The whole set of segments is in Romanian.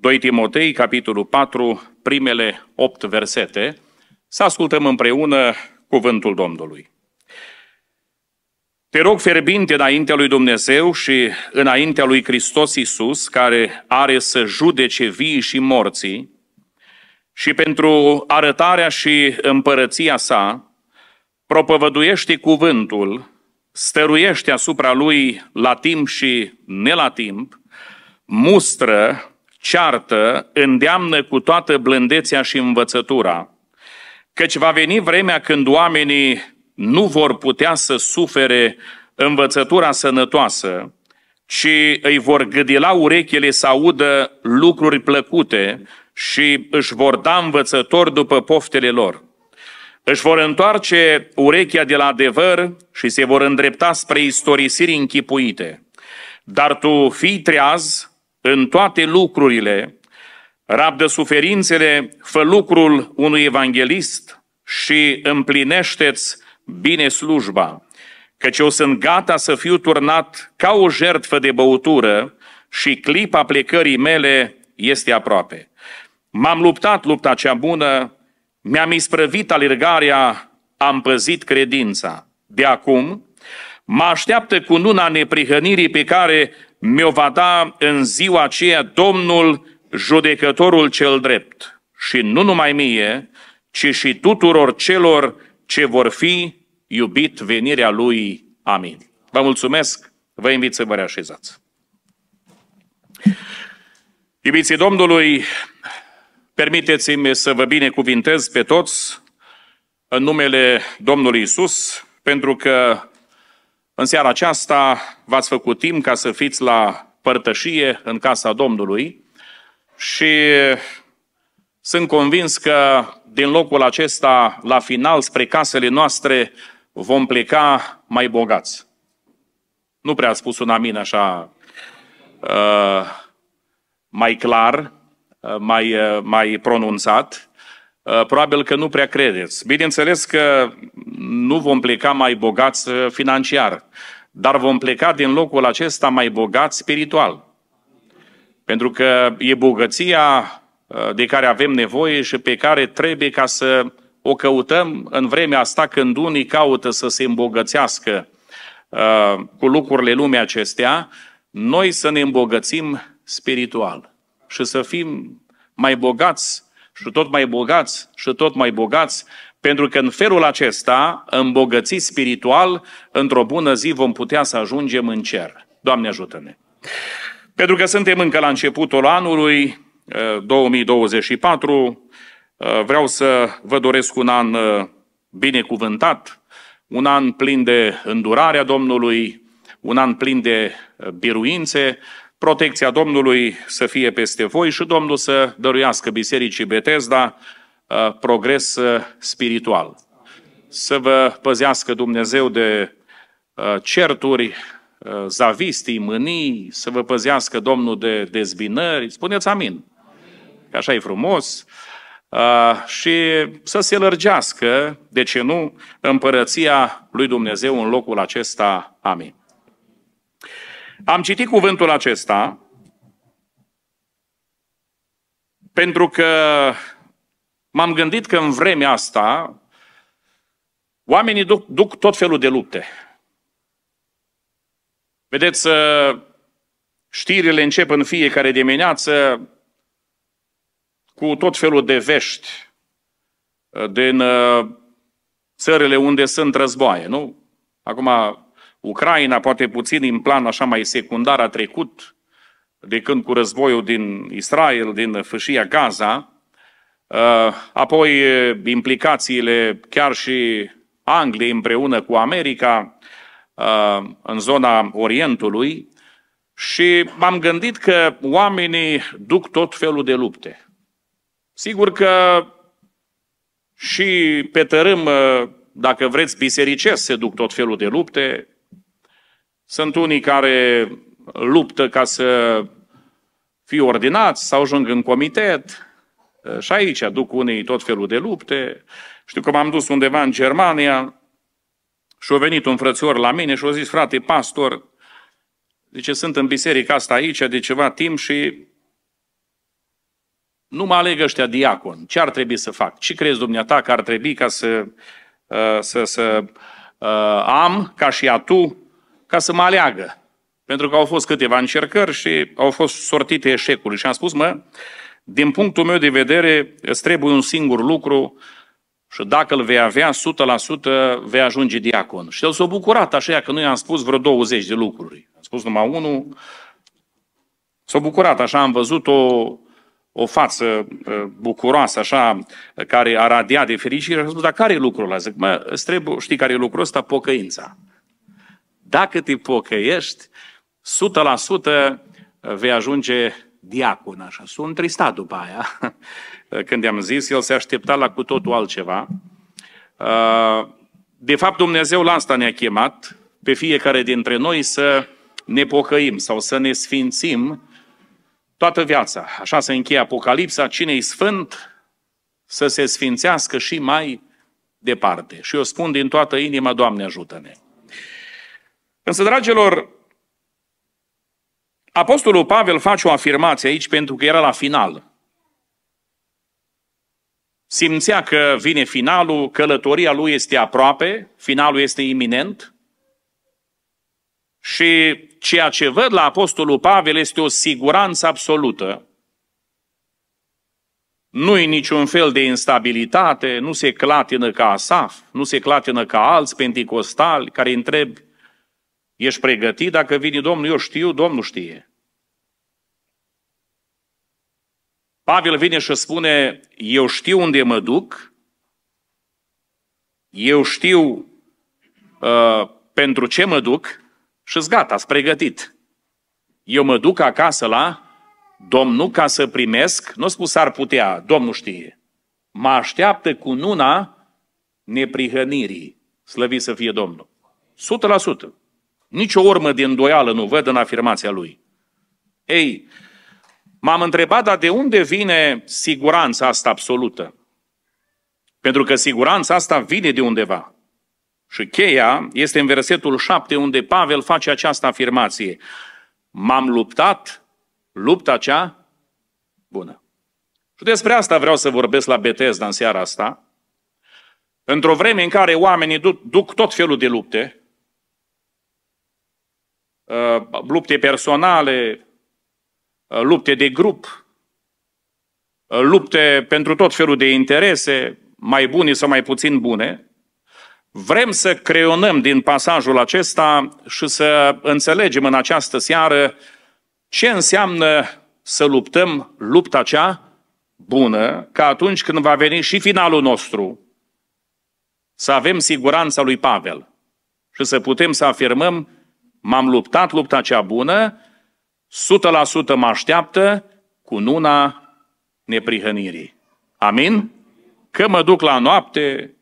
2 Timotei, capitolul 4, primele 8 versete, să ascultăm împreună cuvântul Domnului. Te rog ferbinte înaintea lui Dumnezeu și înaintea lui Hristos Iisus, care are să judece vii și morții, și pentru arătarea și împărăția sa, propovăduiește cuvântul, stăruiește asupra lui la timp și ne la timp, mustră, ceartă, îndeamnă cu toată blândețea și învățătura, căci va veni vremea când oamenii nu vor putea să sufere învățătura sănătoasă, ci îi vor gâdila urechile să audă lucruri plăcute și își vor da învățători după poftele lor. Își vor întoarce urechea de la adevăr și se vor îndrepta spre istorisiri închipuite. Dar tu fii treaz în toate lucrurile, rabdă suferințele, fă lucrul unui evanghelist și împlinește-ți bine slujba, căci eu sunt gata să fiu turnat ca o jertfă de băutură și clipa plecării mele este aproape. M-am luptat lupta cea bună, mi-am isprăvit alergarea, am păzit credința. De acum, mă așteaptă cununa neprihănirii pe care mi-o va da în ziua aceea Domnul judecătorul cel drept și nu numai mie, ci și tuturor celor ce vor fi iubit venirea lui. Amin. Vă mulțumesc, vă invit să vă reașezați. Iubiții Domnului, permiteți-mi să vă binecuvintez pe toți în numele Domnului Isus, pentru că în seara aceasta v-ați făcut timp ca să fiți la părtășie în casa Domnului și sunt convins că din locul acesta, la final, spre casele noastre, vom pleca mai bogați. Nu prea a spus un amin așa uh, mai clar, uh, mai, uh, mai pronunțat. Uh, probabil că nu prea credeți. Bineînțeles că nu vom pleca mai bogați uh, financiar, dar vom pleca din locul acesta mai bogat spiritual. Pentru că e bogăția uh, de care avem nevoie și pe care trebuie ca să o căutăm în vremea asta când unii caută să se îmbogățească uh, cu lucrurile lumii acestea, noi să ne îmbogățim spiritual și să fim mai bogați și tot mai bogați și tot mai bogați pentru că în felul acesta, îmbogățit spiritual, într-o bună zi vom putea să ajungem în cer. Doamne ajută-ne! Pentru că suntem încă la începutul anului 2024, eh, eh, vreau să vă doresc un an eh, binecuvântat, un an plin de îndurarea Domnului, un an plin de biruințe, protecția Domnului să fie peste voi și Domnul să dăruiască Bisericii Betesda Uh, progres uh, spiritual. Să vă păzească Dumnezeu de uh, certuri, zavistii, mânii, să vă păzească Domnul de dezbinări. Spuneți amin. Că așa e frumos. Și să se lărgească, de ce nu, împărăția lui Dumnezeu în locul acesta. Amin. Am citit cuvântul acesta pentru că m-am gândit că în vremea asta oamenii duc, duc tot felul de lupte. Vedeți, uh, știrile încep în fiecare dimineață cu tot felul de vești uh, din uh, țările unde sunt războaie, nu? Acum, Ucraina, poate puțin în plan așa mai secundar, a trecut de când cu războiul din Israel, din fâșia Gaza, Uh, apoi uh, implicațiile chiar și Angliei împreună cu America uh, în zona Orientului și m-am gândit că oamenii duc tot felul de lupte. Sigur că și pe tărâm, dacă vreți, bisericesc se duc tot felul de lupte. Sunt unii care luptă ca să fie ordinați, să ajung în comitet, Eh, și aici aduc unii tot felul de lupte. Știu că m-am dus undeva în Germania și a venit un frățior la mine și a zis, frate, pastor, zice, sunt în biserica asta aici de ceva timp și nu mă aleg ăștia diacon. Ce ar trebui să fac? Ce crezi dumneata că ar trebui ca să, eh, să, să eh, am, ca și a tu, ca să mă aleagă? Pentru că au fost câteva încercări și au fost sortite eșecuri. Și am spus, mă, din punctul meu de vedere, îți trebuie un singur lucru și dacă îl vei avea, 100% vei ajunge diacon. Și el s-a bucurat așa că noi am spus vreo 20 de lucruri. Am spus numai unul. S-a bucurat așa, am văzut o, o față ă, bucuroasă, așa, care a radiat de fericire. Și a spus, dar care e lucrul ăla? Zic, mă, îți trebuie, știi care e lucrul ăsta? Pocăința. Dacă te pocăiești, 100% vei ajunge diacon, așa. S-a întristat după aia. Când i-am zis, el se aștepta la cu totul altceva. Uh, de fapt, Dumnezeu la asta ne-a chemat, pe fiecare dintre noi să ne pocăim sau să ne sfințim toată viața. Așa se încheie Apocalipsa, cine-i sfânt să se sfințească și mai departe. Și eu spun din toată inima, Doamne ajută-ne! Însă, dragilor, Apostolul Pavel face o afirmație aici pentru că era la final. Simțea că vine finalul, călătoria lui este aproape, finalul este iminent și ceea ce văd la Apostolul Pavel este o siguranță absolută. Nu-i niciun fel de instabilitate, nu se clatină ca Asaf, nu se clatină ca alți penticostali care întreb, ești pregătit dacă vine Domnul? Eu știu, Domnul știe. Pavel vine și spune, eu știu unde mă duc, eu știu uh, pentru ce mă duc și gata, ați pregătit. Eu mă duc acasă la Domnul ca să primesc, nu spus ar putea, Domnul știe. Mă așteaptă cu nuna neprihănirii, slăvit să fie Domnul. Sută sută. Nici o urmă de îndoială nu văd în afirmația lui. Ei, m-am întrebat, dar de unde vine siguranța asta absolută? Pentru că siguranța asta vine de undeva. Și cheia este în versetul 7, unde Pavel face această afirmație. M-am luptat lupta cea bună. Și despre asta vreau să vorbesc la Betesda în seara asta. Într-o vreme în care oamenii duc, duc tot felul de lupte, uh, lupte personale, Uh, lupte de grup, uh, lupte pentru tot felul de interese, mai bune sau mai puțin bune, vrem să creionăm din pasajul acesta și să înțelegem în această seară ce înseamnă să luptăm lupta cea bună, ca atunci când va veni și finalul nostru, să avem siguranța lui Pavel și să putem să afirmăm m-am luptat lupta cea bună 100% mă așteaptă nuna neprihănirii. Amin? Că mă duc la noapte,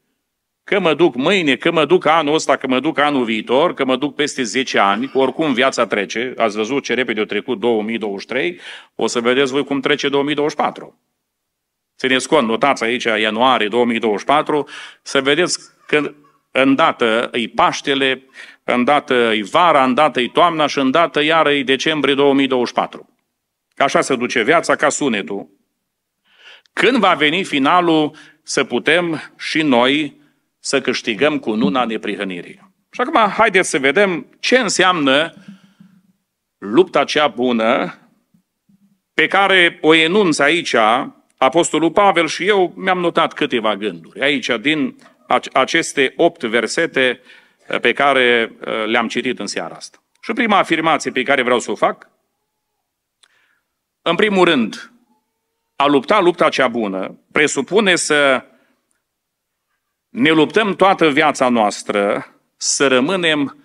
că mă duc mâine, că mă duc anul ăsta, că mă duc anul viitor, că mă duc peste 10 ani, oricum viața trece, ați văzut ce repede a trecut 2023, o să vedeți voi cum trece 2024. Țineți cont, notați aici ianuarie 2024, să vedeți că în îi Paștele, îndată e vara, îndată e toamna și îndată iară e decembrie 2024. Așa se duce viața ca sunetul. Când va veni finalul să putem și noi să câștigăm cu nuna neprihănirii? Și acum haideți să vedem ce înseamnă lupta cea bună pe care o enunț aici Apostolul Pavel și eu mi-am notat câteva gânduri. Aici, din aceste opt versete, pe care uh, le-am citit în seara asta. Și prima afirmație pe care vreau să o fac, în primul rând, a lupta lupta cea bună presupune să ne luptăm toată viața noastră să rămânem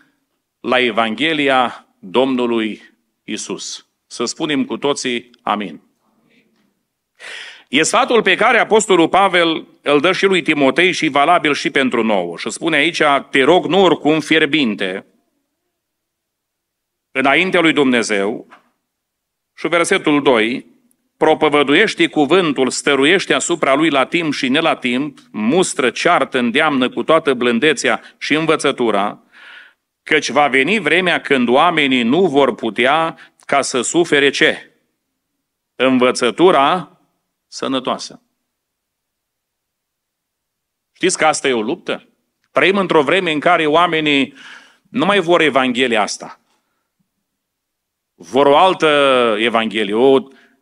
la Evanghelia Domnului Isus. Să spunem cu toții amin. amin. E sfatul pe care Apostolul Pavel îl dă și lui Timotei și valabil și pentru nouă. Și spune aici, te rog nu oricum fierbinte, înainte lui Dumnezeu, și versetul 2, propăvăduiește cuvântul, stăruiește asupra lui la timp și ne la timp, mustră, ceartă, îndeamnă cu toată blândețea și învățătura, căci va veni vremea când oamenii nu vor putea ca să sufere ce? Învățătura sănătoasă. Știți că asta e o luptă? Trăim într-o vreme în care oamenii nu mai vor Evanghelia asta. Vor o altă Evanghelie, o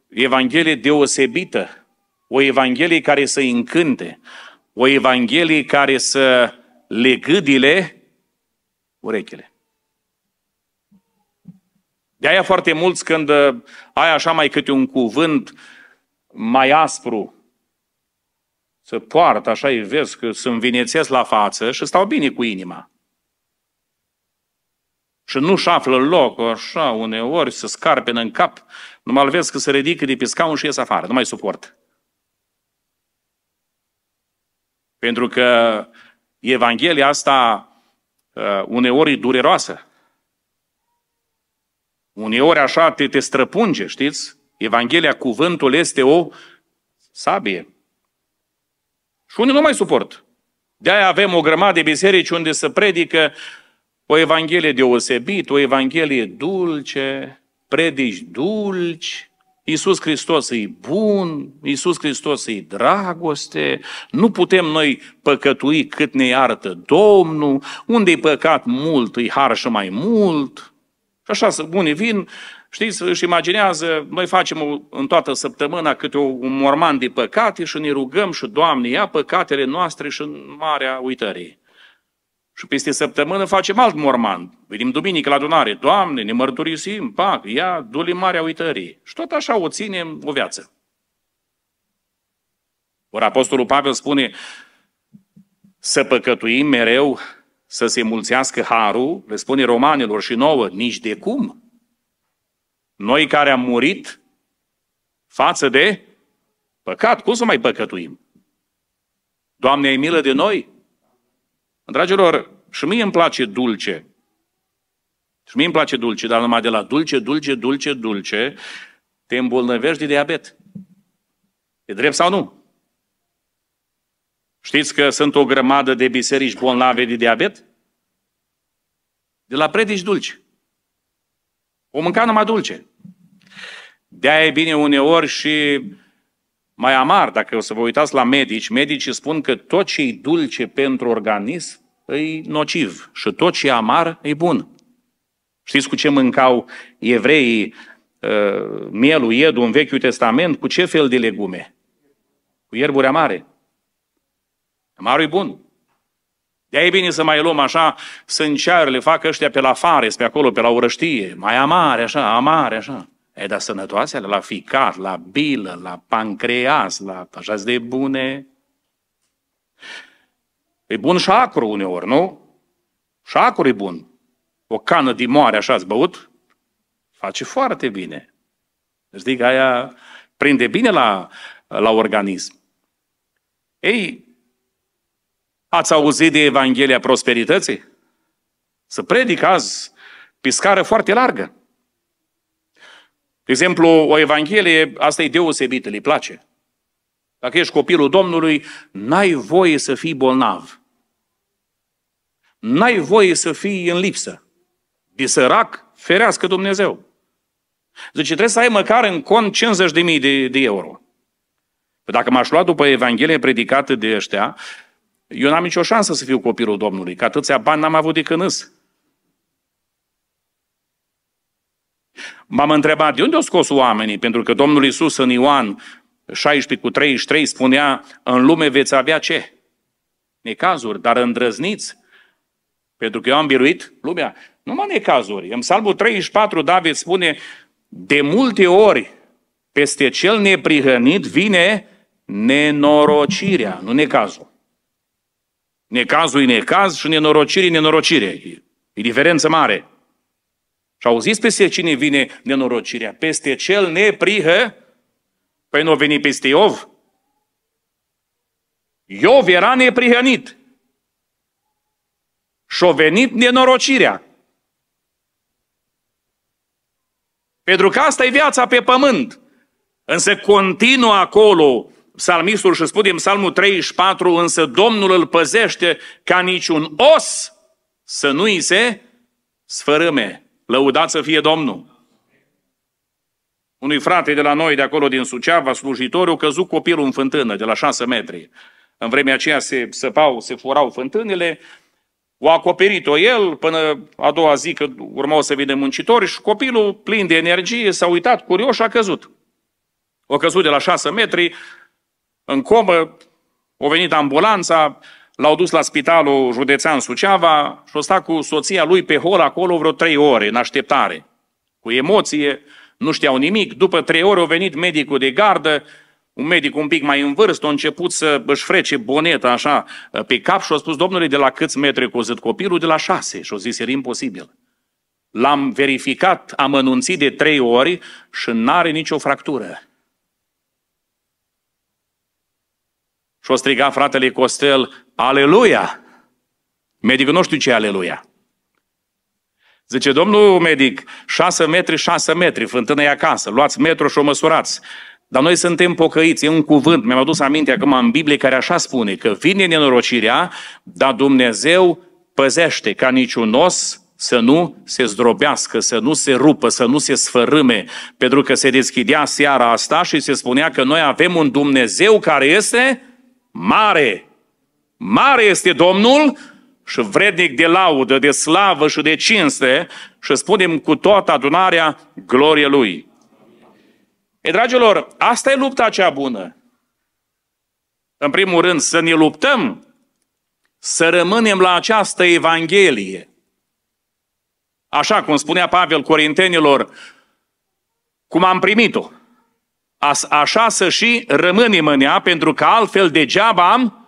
Evanghelie deosebită, o Evanghelie care să încânte, o Evanghelie care să le gâdile urechile. De aia foarte mulți când ai așa mai câte un cuvânt mai aspru, să poartă, așa îi vezi că se învinețesc la față și stau bine cu inima. Și nu-și află loc, așa, uneori să scarpe în cap, numai îl vezi că se ridică de pe scaun și ies afară, nu mai suport. Pentru că Evanghelia asta ă, uneori e dureroasă. Uneori așa te, te străpunge, știți? Evanghelia, cuvântul este o sabie. Și unii nu mai suport. De-aia avem o grămadă de biserici unde se predică o Evanghelie deosebit, o Evanghelie dulce, predici dulci, Iisus Hristos e bun, Iisus Hristos e dragoste, nu putem noi păcătui cât ne iartă Domnul, unde e păcat mult, îi har și mai mult. Și așa, unii vin, Știți, își imaginează, noi facem o, în toată săptămâna câte o, un morman de păcate și ne rugăm și, Doamne, ia păcatele noastre și în marea uitării. Și peste săptămână facem alt morman. Venim duminică la adunare. Doamne, ne mărturisim, pac, ia, du în marea uitării. Și tot așa o ținem o viață. Ori Apostolul Pavel spune să păcătuim mereu, să se mulțească harul, le spune romanilor și nouă, nici de cum. Noi care am murit față de păcat, cum să mai păcătuim? Doamne, ai milă de noi? Dragilor, și mie îmi place dulce. Și mie îmi place dulce, dar numai de la dulce, dulce, dulce, dulce, te îmbolnăvești de diabet. E drept sau nu? Știți că sunt o grămadă de biserici bolnave de diabet? De la predici dulci. O mânca numai dulce. De-aia e bine uneori și mai amar, dacă o să vă uitați la medici, medicii spun că tot ce e dulce pentru organism e nociv și tot ce e amar e bun. Știți cu ce mâncau evreii uh, mielul, iedul în Vechiul Testament? Cu ce fel de legume? Cu ierburi amare. Amarul e bun. De-aia e bine să mai luăm așa sâncearele, fac ăștia pe la fare, pe acolo, pe la urăștie, mai amare așa, amare așa. E dar sănătoasele, la ficat, la bilă, la pancreas, la așa de bune. E bun și acru uneori, nu? Și acru e bun. O cană de moare așa ați băut, face foarte bine. Știi deci, că aia prinde bine la, la organism. Ei, ați auzit de Evanghelia Prosperității? Să predic azi piscară foarte largă. De exemplu, o Evanghelie, asta e deosebită, le place. Dacă ești copilul Domnului, n-ai voie să fii bolnav. N-ai voie să fii în lipsă. De sărac, ferească Dumnezeu. Zice, trebuie să ai măcar în cont 50.000 de, de euro. Păi dacă m-aș lua după Evanghelie predicată de ăștia, eu n-am nicio șansă să fiu copilul Domnului, că atâția bani n-am avut de când îs. M-am întrebat de unde au scos oamenii, pentru că Domnul Isus în Ioan 16 cu 33 spunea, în lume veți avea ce? Necazuri, dar îndrăzniți, pentru că eu am biruit lumea. Nu Numai necazuri. În Salmul 34 David spune, de multe ori peste cel neprihănit vine nenorocirea, nu necazul. Necazul e necaz și nenorocirea e nenorocire. E diferență mare. Și auziți peste cine vine nenorocirea? Peste cel neprihă? Păi nu a venit peste Iov? Iov era neprihănit. Și-a venit nenorocirea. Pentru că asta e viața pe pământ. Însă continuă acolo psalmistul și spune în psalmul 34, însă Domnul îl păzește ca niciun os să nu-i se sfărâme. Lăudat să fie Domnul! Unui frate de la noi, de acolo din Suceava, slujitorul, căzut copilul în fântână, de la șase metri. În vremea aceea se săpau, se furau fântânile, o acoperit-o el până a doua zi că urmau să vină muncitori și copilul, plin de energie, s-a uitat curios și a căzut. O căzut de la șase metri, în comă, o venit ambulanța, L-au dus la spitalul județean Suceava și o sta cu soția lui pe hol acolo vreo trei ore, în așteptare. Cu emoție, nu știau nimic. După trei ore a venit medicul de gardă, un medic un pic mai în vârstă, a început să își frece boneta așa uh, pe cap și a spus, domnule, de la câți metri cozit copilul? De la șase. Și a zis, era imposibil. L-am verificat, am anunțit de trei ori și n-are nicio fractură. Și o striga fratele Costel, Aleluia! Medicul nu știu ce e Aleluia. Zice, domnul medic, 6 metri, 6 metri, fântână e acasă, luați metru și o măsurați. Dar noi suntem pocăiți, e un cuvânt, mi-am adus aminte acum în Biblie, care așa spune, că vine nenorocirea, dar Dumnezeu păzește ca niciun os să nu se zdrobească, să nu se rupă, să nu se sfărâme, pentru că se deschidea seara asta și se spunea că noi avem un Dumnezeu care este Mare, mare este Domnul și vrednic de laudă, de slavă și de cinste și spunem cu toată adunarea glorie Lui. E, dragilor, asta e lupta cea bună. În primul rând, să ne luptăm să rămânem la această Evanghelie. Așa cum spunea Pavel Corintenilor, cum am primit-o așa să și rămânem în ea, pentru că altfel degeaba am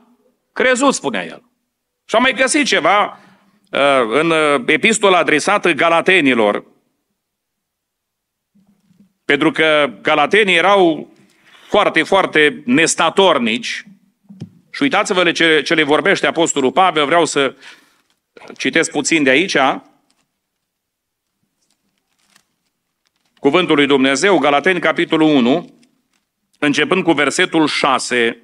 crezut, spunea el. Și am mai găsit ceva uh, în uh, epistola adresată galatenilor. Pentru că galatenii erau foarte, foarte nestatornici. Și uitați-vă ce, ce le vorbește Apostolul Pavel, vreau să citesc puțin de aici. Cuvântul lui Dumnezeu, Galateni, capitolul 1, începând cu versetul 6,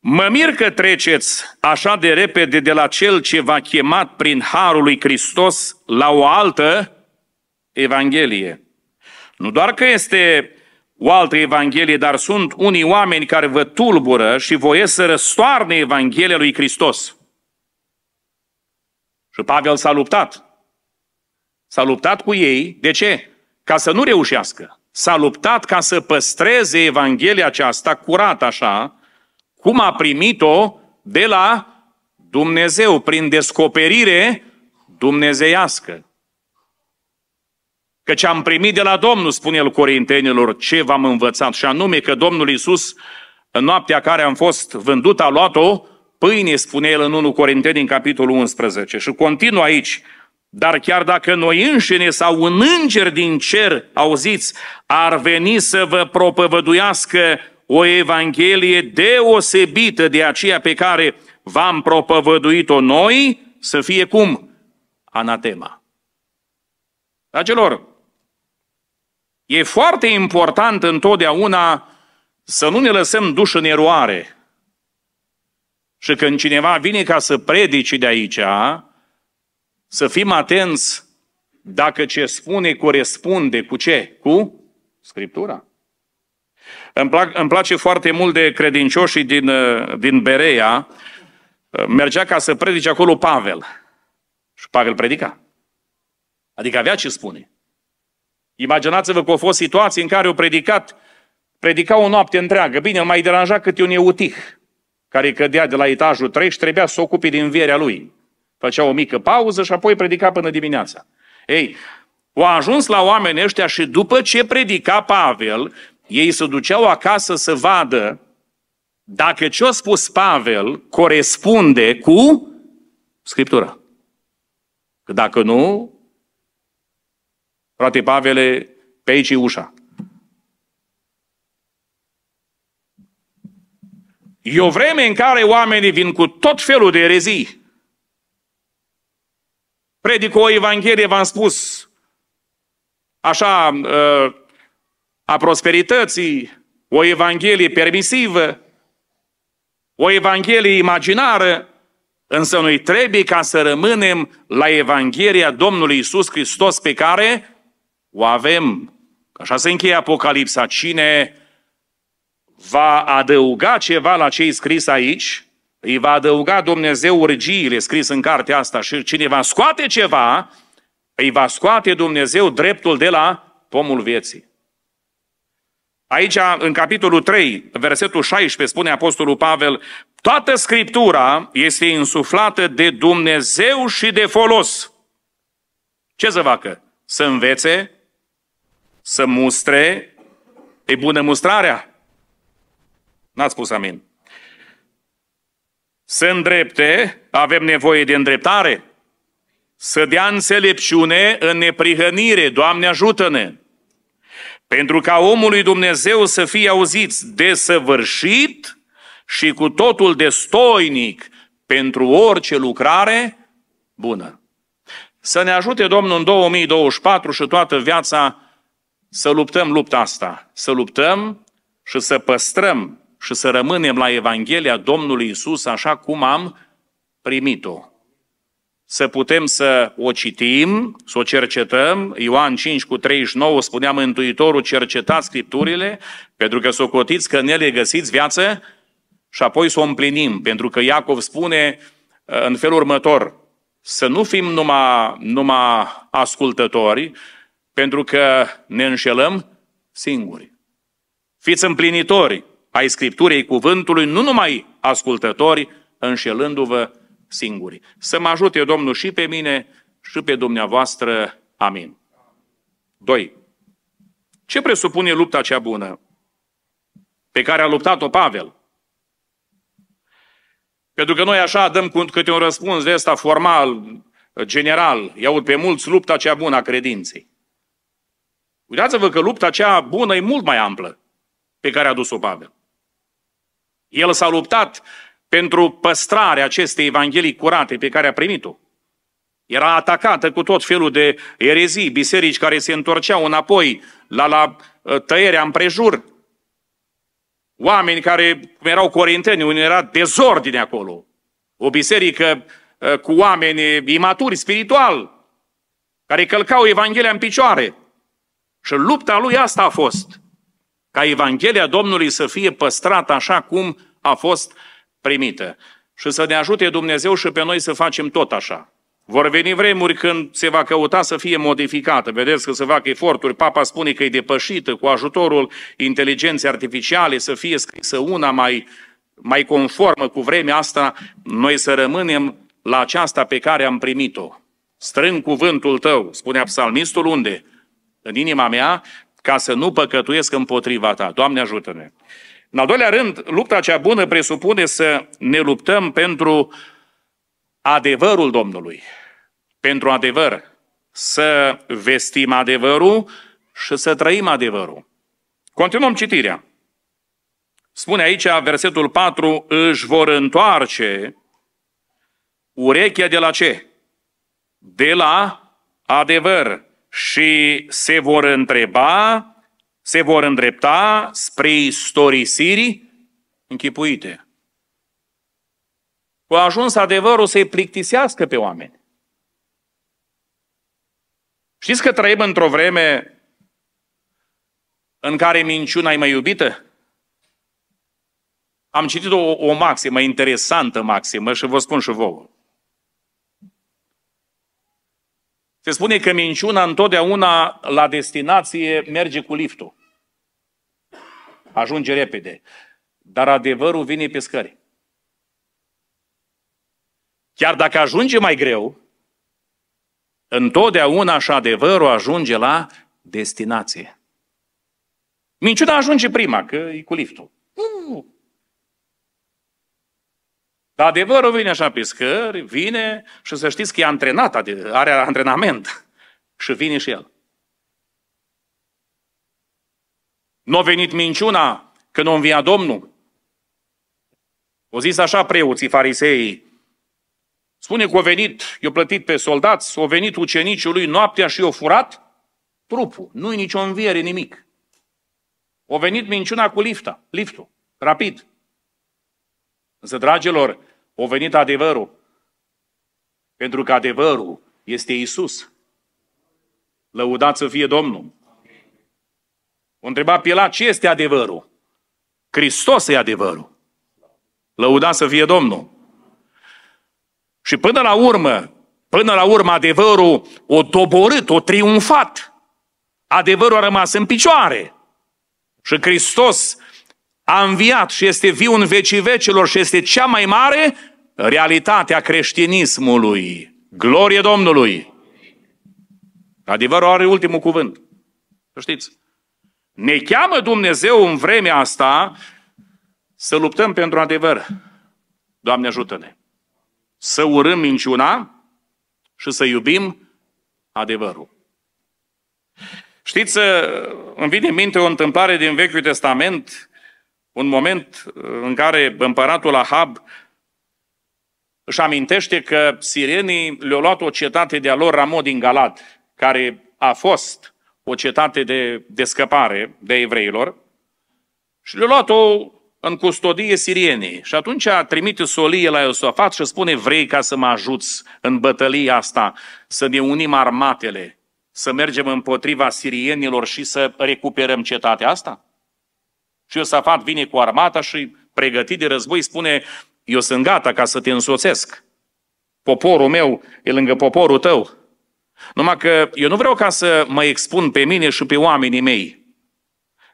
Mă mir că treceți așa de repede de la cel ce v-a chemat prin Harul lui Hristos la o altă Evanghelie. Nu doar că este o altă Evanghelie, dar sunt unii oameni care vă tulbură și voiesc să răstoarne Evanghelia lui Hristos. Și Pavel s-a luptat. S-a luptat cu ei. De ce? Ca să nu reușească s-a luptat ca să păstreze Evanghelia aceasta curată așa, cum a primit-o de la Dumnezeu, prin descoperire dumnezeiască. Căci am primit de la Domnul, spune el corintenilor, ce v-am învățat, și anume că Domnul Iisus, în noaptea care am fost vândut, a luat o pâine, spune el în 1 Corinteni, în capitolul 11. Și continuă aici, dar chiar dacă noi înșine sau un înger din cer, auziți, ar veni să vă propăvăduiască o evanghelie deosebită de aceea pe care v-am propăvăduit-o noi, să fie cum? Anatema. Dragilor, e foarte important întotdeauna să nu ne lăsăm duși în eroare. Și când cineva vine ca să predice de aici, să fim atenți dacă ce spune corespunde cu ce? Cu Scriptura. Îmi, plac, îmi place foarte mult de credincioșii din, uh, din Berea. Uh, mergea ca să predice acolo Pavel. Și Pavel predica. Adică avea ce spune. Imaginați-vă că au fost situații în care au predicat, predica o noapte întreagă. Bine, îl mai deranja câte un eutih care cădea de la etajul 3 și trebuia să ocupe din vierea lui. Făcea o mică pauză și apoi predica până dimineața. Ei, au ajuns la oamenii ăștia și după ce predica Pavel, ei se duceau acasă să vadă dacă ce-a spus Pavel corespunde cu Scriptura. Că dacă nu, frate Pavele, pe aici e ușa. E o vreme în care oamenii vin cu tot felul de erezii. Predic o evanghelie, v-am spus, așa, uh, a prosperității, o evanghelie permisivă, o evanghelie imaginară, însă noi trebuie ca să rămânem la Evanghelia Domnului Isus Hristos pe care o avem. Așa se încheie Apocalipsa. Cine va adăuga ceva la ce e scris aici, îi va adăuga Dumnezeu urgiile scris în cartea asta și cine va scoate ceva, îi va scoate Dumnezeu dreptul de la pomul vieții. Aici, în capitolul 3, versetul 16, spune Apostolul Pavel, toată Scriptura este insuflată de Dumnezeu și de folos. Ce să facă? Să învețe, să mustre, e bună mustrarea? N-ați spus amin să îndrepte, avem nevoie de îndreptare, să dea înțelepciune în neprihănire, Doamne ajută-ne! Pentru ca omului Dumnezeu să fie auziți desăvârșit și cu totul destoinic pentru orice lucrare bună. Să ne ajute Domnul în 2024 și toată viața să luptăm lupta asta, să luptăm și să păstrăm și să rămânem la Evanghelia Domnului Isus așa cum am primit-o. Să putem să o citim, să o cercetăm. Ioan 5 cu 39 spunea Mântuitorul, cercetați Scripturile, pentru că socotiți că în ele găsiți viață și apoi să o împlinim. Pentru că Iacov spune uh, în felul următor, să nu fim numai, numai ascultători, pentru că ne înșelăm singuri. Fiți împlinitori ai Scripturii cuvântului, nu numai ascultători, înșelându-vă singuri. Să mă ajute Domnul și pe mine și pe dumneavoastră. Amin. 2. Ce presupune lupta cea bună pe care a luptat-o Pavel? Pentru că noi așa dăm câte un răspuns de ăsta formal, general. iau pe mulți lupta cea bună a credinței. Uitați-vă că lupta cea bună e mult mai amplă pe care a dus-o Pavel. El s-a luptat pentru păstrarea acestei Evanghelii curate pe care a primit-o. Era atacată cu tot felul de erezii, biserici care se întorceau înapoi la, la ă, tăierea împrejur. Oameni care, cum erau corinteni, unde era dezordine acolo. O biserică ă, cu oameni imaturi spiritual, care călcau Evanghelia în picioare. Și lupta lui asta a fost ca Evanghelia Domnului să fie păstrată așa cum a fost primită. Și să ne ajute Dumnezeu și pe noi să facem tot așa. Vor veni vremuri când se va căuta să fie modificată. Vedeți că se fac eforturi. Papa spune că e depășită cu ajutorul inteligenței artificiale să fie scrisă una mai, mai conformă cu vremea asta. Noi să rămânem la aceasta pe care am primit-o. Strâng cuvântul tău, spunea psalmistul, unde? În inima mea ca să nu păcătuiesc împotriva ta. Doamne ajută-ne! În al doilea rând, lupta cea bună presupune să ne luptăm pentru adevărul Domnului. Pentru adevăr. Să vestim adevărul și să trăim adevărul. Continuăm citirea. Spune aici versetul 4, își vor întoarce urechea de la ce? De la adevăr și se vor întreba, se vor îndrepta spre istorisiri închipuite. Cu ajuns adevărul să-i plictisească pe oameni. Știți că trăim într-o vreme în care minciuna e mai iubită? Am citit o, o maximă interesantă maximă și vă spun și vouă. Se spune că minciuna întotdeauna la destinație merge cu liftul. Ajunge repede. Dar adevărul vine pe scări. Chiar dacă ajunge mai greu, întotdeauna și adevărul ajunge la destinație. Minciuna ajunge prima, că e cu liftul. Dar adevărul vine așa pe scări, vine și să știți că e antrenat, are antrenament. și vine și el. Nu a venit minciuna că nu învia Domnul. O zis așa preoții, fariseii. Spune că a venit, i-a plătit pe soldați, au venit ucenicii lui noaptea și i-a furat trupul. Nu-i nicio înviere, nimic. O venit minciuna cu lifta, liftul, rapid. Însă, dragilor, o venit adevărul. Pentru că adevărul este Isus. Lăudați să fie Domnul. O întreba Pilat, ce este adevărul? Hristos e adevărul. Lăudați să fie Domnul. Și până la urmă, până la urmă adevărul o doborât, o triumfat. Adevărul a rămas în picioare. Și Hristos a înviat și este viu în vecii vecilor și este cea mai mare realitate a creștinismului. Glorie Domnului! Adevărul are ultimul cuvânt. Să știți. Ne cheamă Dumnezeu în vremea asta să luptăm pentru adevăr. Doamne ajută-ne! Să urâm minciuna și să iubim adevărul. Știți, îmi vine în minte o întâmplare din Vechiul Testament un moment uh, în care împăratul Ahab își amintește că sirenii le-au luat o cetate de-a lor, Ramod din Galat, care a fost o cetate de, de scăpare de evreilor, și le-au luat-o în custodie sirienii. Și atunci a trimit solie la Iosafat și spune, vrei ca să mă ajuți în bătălia asta, să ne unim armatele, să mergem împotriva sirienilor și să recuperăm cetatea asta? Și Iosafat vine cu armata și pregătit de război spune, eu sunt gata ca să te însoțesc. Poporul meu e lângă poporul tău. Numai că eu nu vreau ca să mă expun pe mine și pe oamenii mei.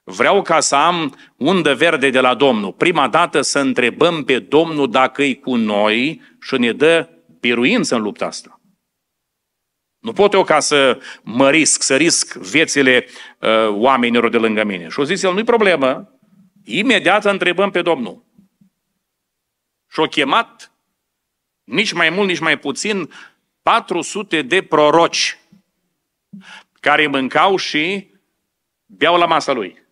Vreau ca să am undă verde de la Domnul. Prima dată să întrebăm pe Domnul dacă e cu noi și ne dă biruință în lupta asta. Nu pot eu ca să mă risc, să risc viețile uh, oamenilor de lângă mine. Și o zis el, nu-i problemă, Imediat întrebăm pe Domnul. Și-o chemat, nici mai mult, nici mai puțin, 400 de proroci care mâncau și beau la masa lui.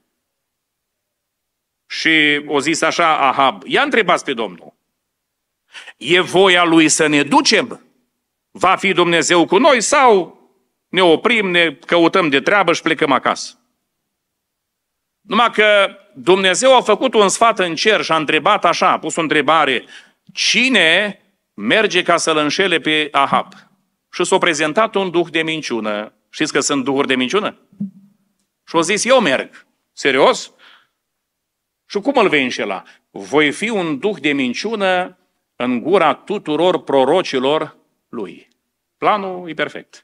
Și o zis așa Ahab, ia întrebați pe Domnul, e voia lui să ne ducem? Va fi Dumnezeu cu noi sau ne oprim, ne căutăm de treabă și plecăm acasă? Numai că Dumnezeu a făcut un sfat în cer și a întrebat așa, a pus o întrebare, cine merge ca să-l înșele pe Ahab? Și s-a prezentat un duh de minciună. Știți că sunt duhuri de minciună? Și a zis, eu merg. Serios? Și cum îl vei înșela? Voi fi un duh de minciună în gura tuturor prorocilor lui. Planul e perfect.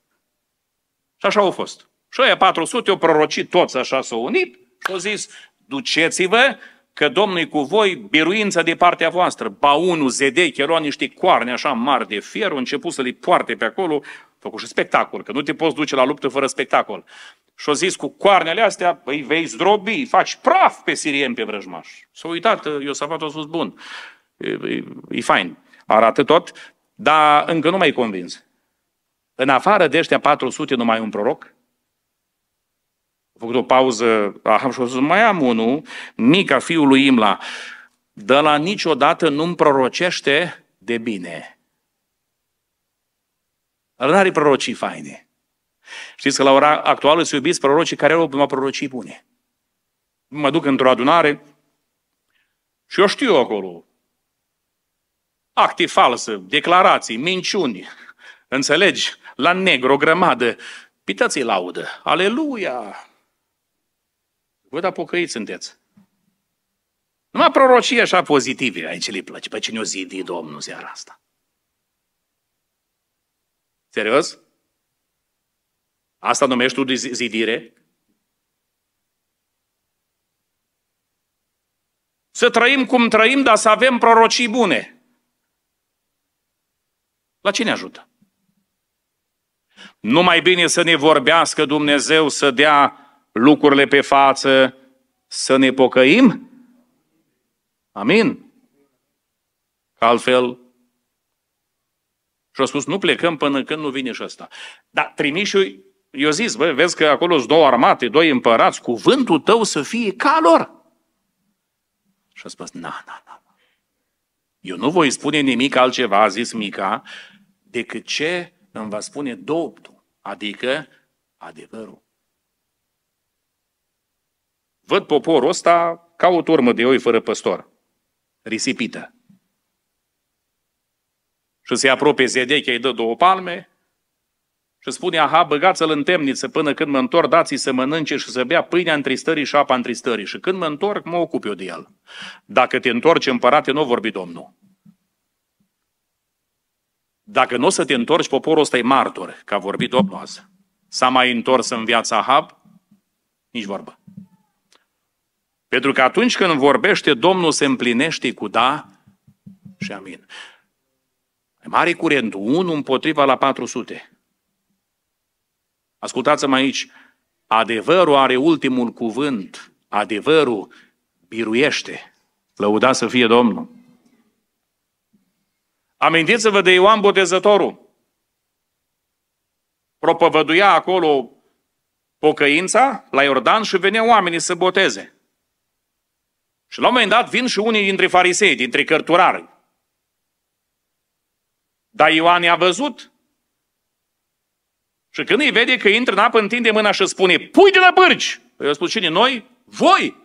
Și așa au fost. Și aia 400 au prorocit toți așa s-au unit și au zis, duceți-vă că Domnul cu voi, biruința de partea voastră. Ba unul, zedei, că lua niște coarne așa mari de fier, au început să le poarte pe acolo, făcut și spectacol, că nu te poți duce la luptă fără spectacol. Și-o zis cu coarnele astea, păi vei zdrobi, faci praf pe sirien pe vrăjmaș. S-a uitat, s a spus, bun, e, e, e fain, arată tot, dar încă nu mai convins. În afară de ăștia 400, numai un proroc? făcut o pauză, am și zis, mai am unul, mica fiului Imla, de la niciodată nu-mi prorocește de bine. Dar nu are prorocii faine. Știți că la ora actuală se iubiți prorocii care au prima prorocii bune. Mă duc într-o adunare și eu știu acolo acte false, declarații, minciuni, înțelegi? La negru, o grămadă. Pitați-i laudă. Aleluia! Voi, da pocăiți sunteți. Numai prorocie așa pozitive, aici le place. Pe păi cine o de Domnul seara asta? Serios? Asta numești tu de zidire? Să trăim cum trăim, dar să avem prorocii bune. La cine ajută? Nu mai bine să ne vorbească Dumnezeu să dea lucrurile pe față, să ne pocăim? Amin? Că altfel și-a spus, nu plecăm până când nu vine și ăsta. Dar trimișul eu zis, bă, vezi că acolo sunt două armate, doi împărați, cuvântul tău să fie ca lor. Și a spus, na, na, na. Eu nu voi spune nimic altceva, a zis Mica, decât ce îmi va spune Domnul, adică adevărul. Văd poporul ăsta ca o turmă de oi fără păstor, risipită. Și se apropie Zedechia, îi dă două palme și spune, aha, băgați-l în temniță până când mă întorc, dați să mănânce și să bea pâinea întristării și apa întristării. Și când mă întorc, mă ocup eu de el. Dacă te întorci, împărate, nu vorbi Domnul. Dacă nu o să te întorci, poporul ăsta e martor, că a vorbit Domnul azi. S-a mai întors în viața Ahab? Nici vorbă. Pentru că atunci când vorbește, Domnul se împlinește cu da și amin. Mare curent, 1 împotriva la 400. Ascultați-mă aici, adevărul are ultimul cuvânt, adevărul biruiește. Lăuda să fie Domnul. Amintiți-vă de Ioan Botezătorul. Propovăduia acolo pocăința la Iordan și veneau oamenii să boteze. Și la un moment dat vin și unii dintre farisei, dintre cărturari. Dar Ioan i-a văzut. Și când îi vede că intră în apă, întinde mâna și spune, pui de la bârci! Păi eu spun, cine noi? Voi!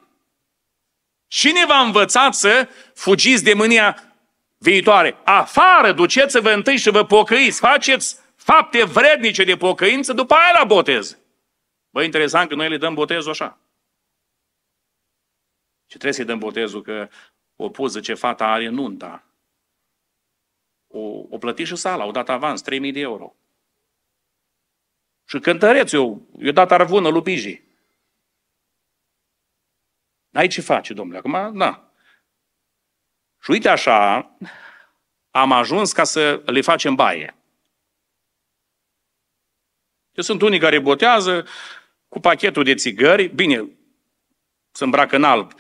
Cine v-a învățat să fugiți de mânia viitoare? Afară, duceți-vă întâi și vă pocăiți, faceți fapte vrednice de pocăință, după aia la botez. Bă, interesant că noi le dăm botezul așa. Și trebuie să-i dăm botezul că o poză ce fata are nunta. O, o plăti și sala, o dat avans, 3.000 de euro. Și cântăreți, eu, eu dat arvună lui Biji. N-ai ce face, domnule, acum, da. Și uite așa, am ajuns ca să le facem baie. Eu sunt unii care botează cu pachetul de țigări, bine, sunt îmbracă în alb,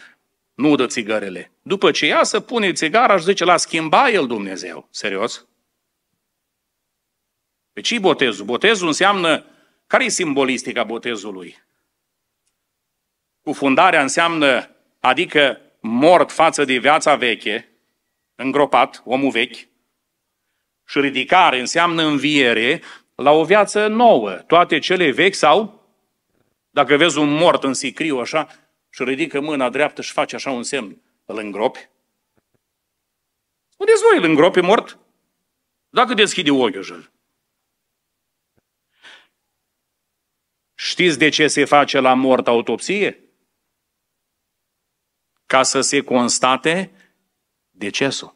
nu dă țigarele. După ce ia să pune țigara și zice, l-a schimbat el Dumnezeu. Serios? Pe ce botezul? Botezul înseamnă, care e simbolistica botezului? Cufundarea înseamnă, adică mort față de viața veche, îngropat, omul vechi, și ridicare înseamnă înviere la o viață nouă. Toate cele vechi sau, dacă vezi un mort în sicriu așa, și ridică mâna dreaptă și face așa un semn, îl îngropi? Spuneți voi, îl îngropi mort? Dacă deschide ochiul Știți de ce se face la mort autopsie? Ca să se constate decesul.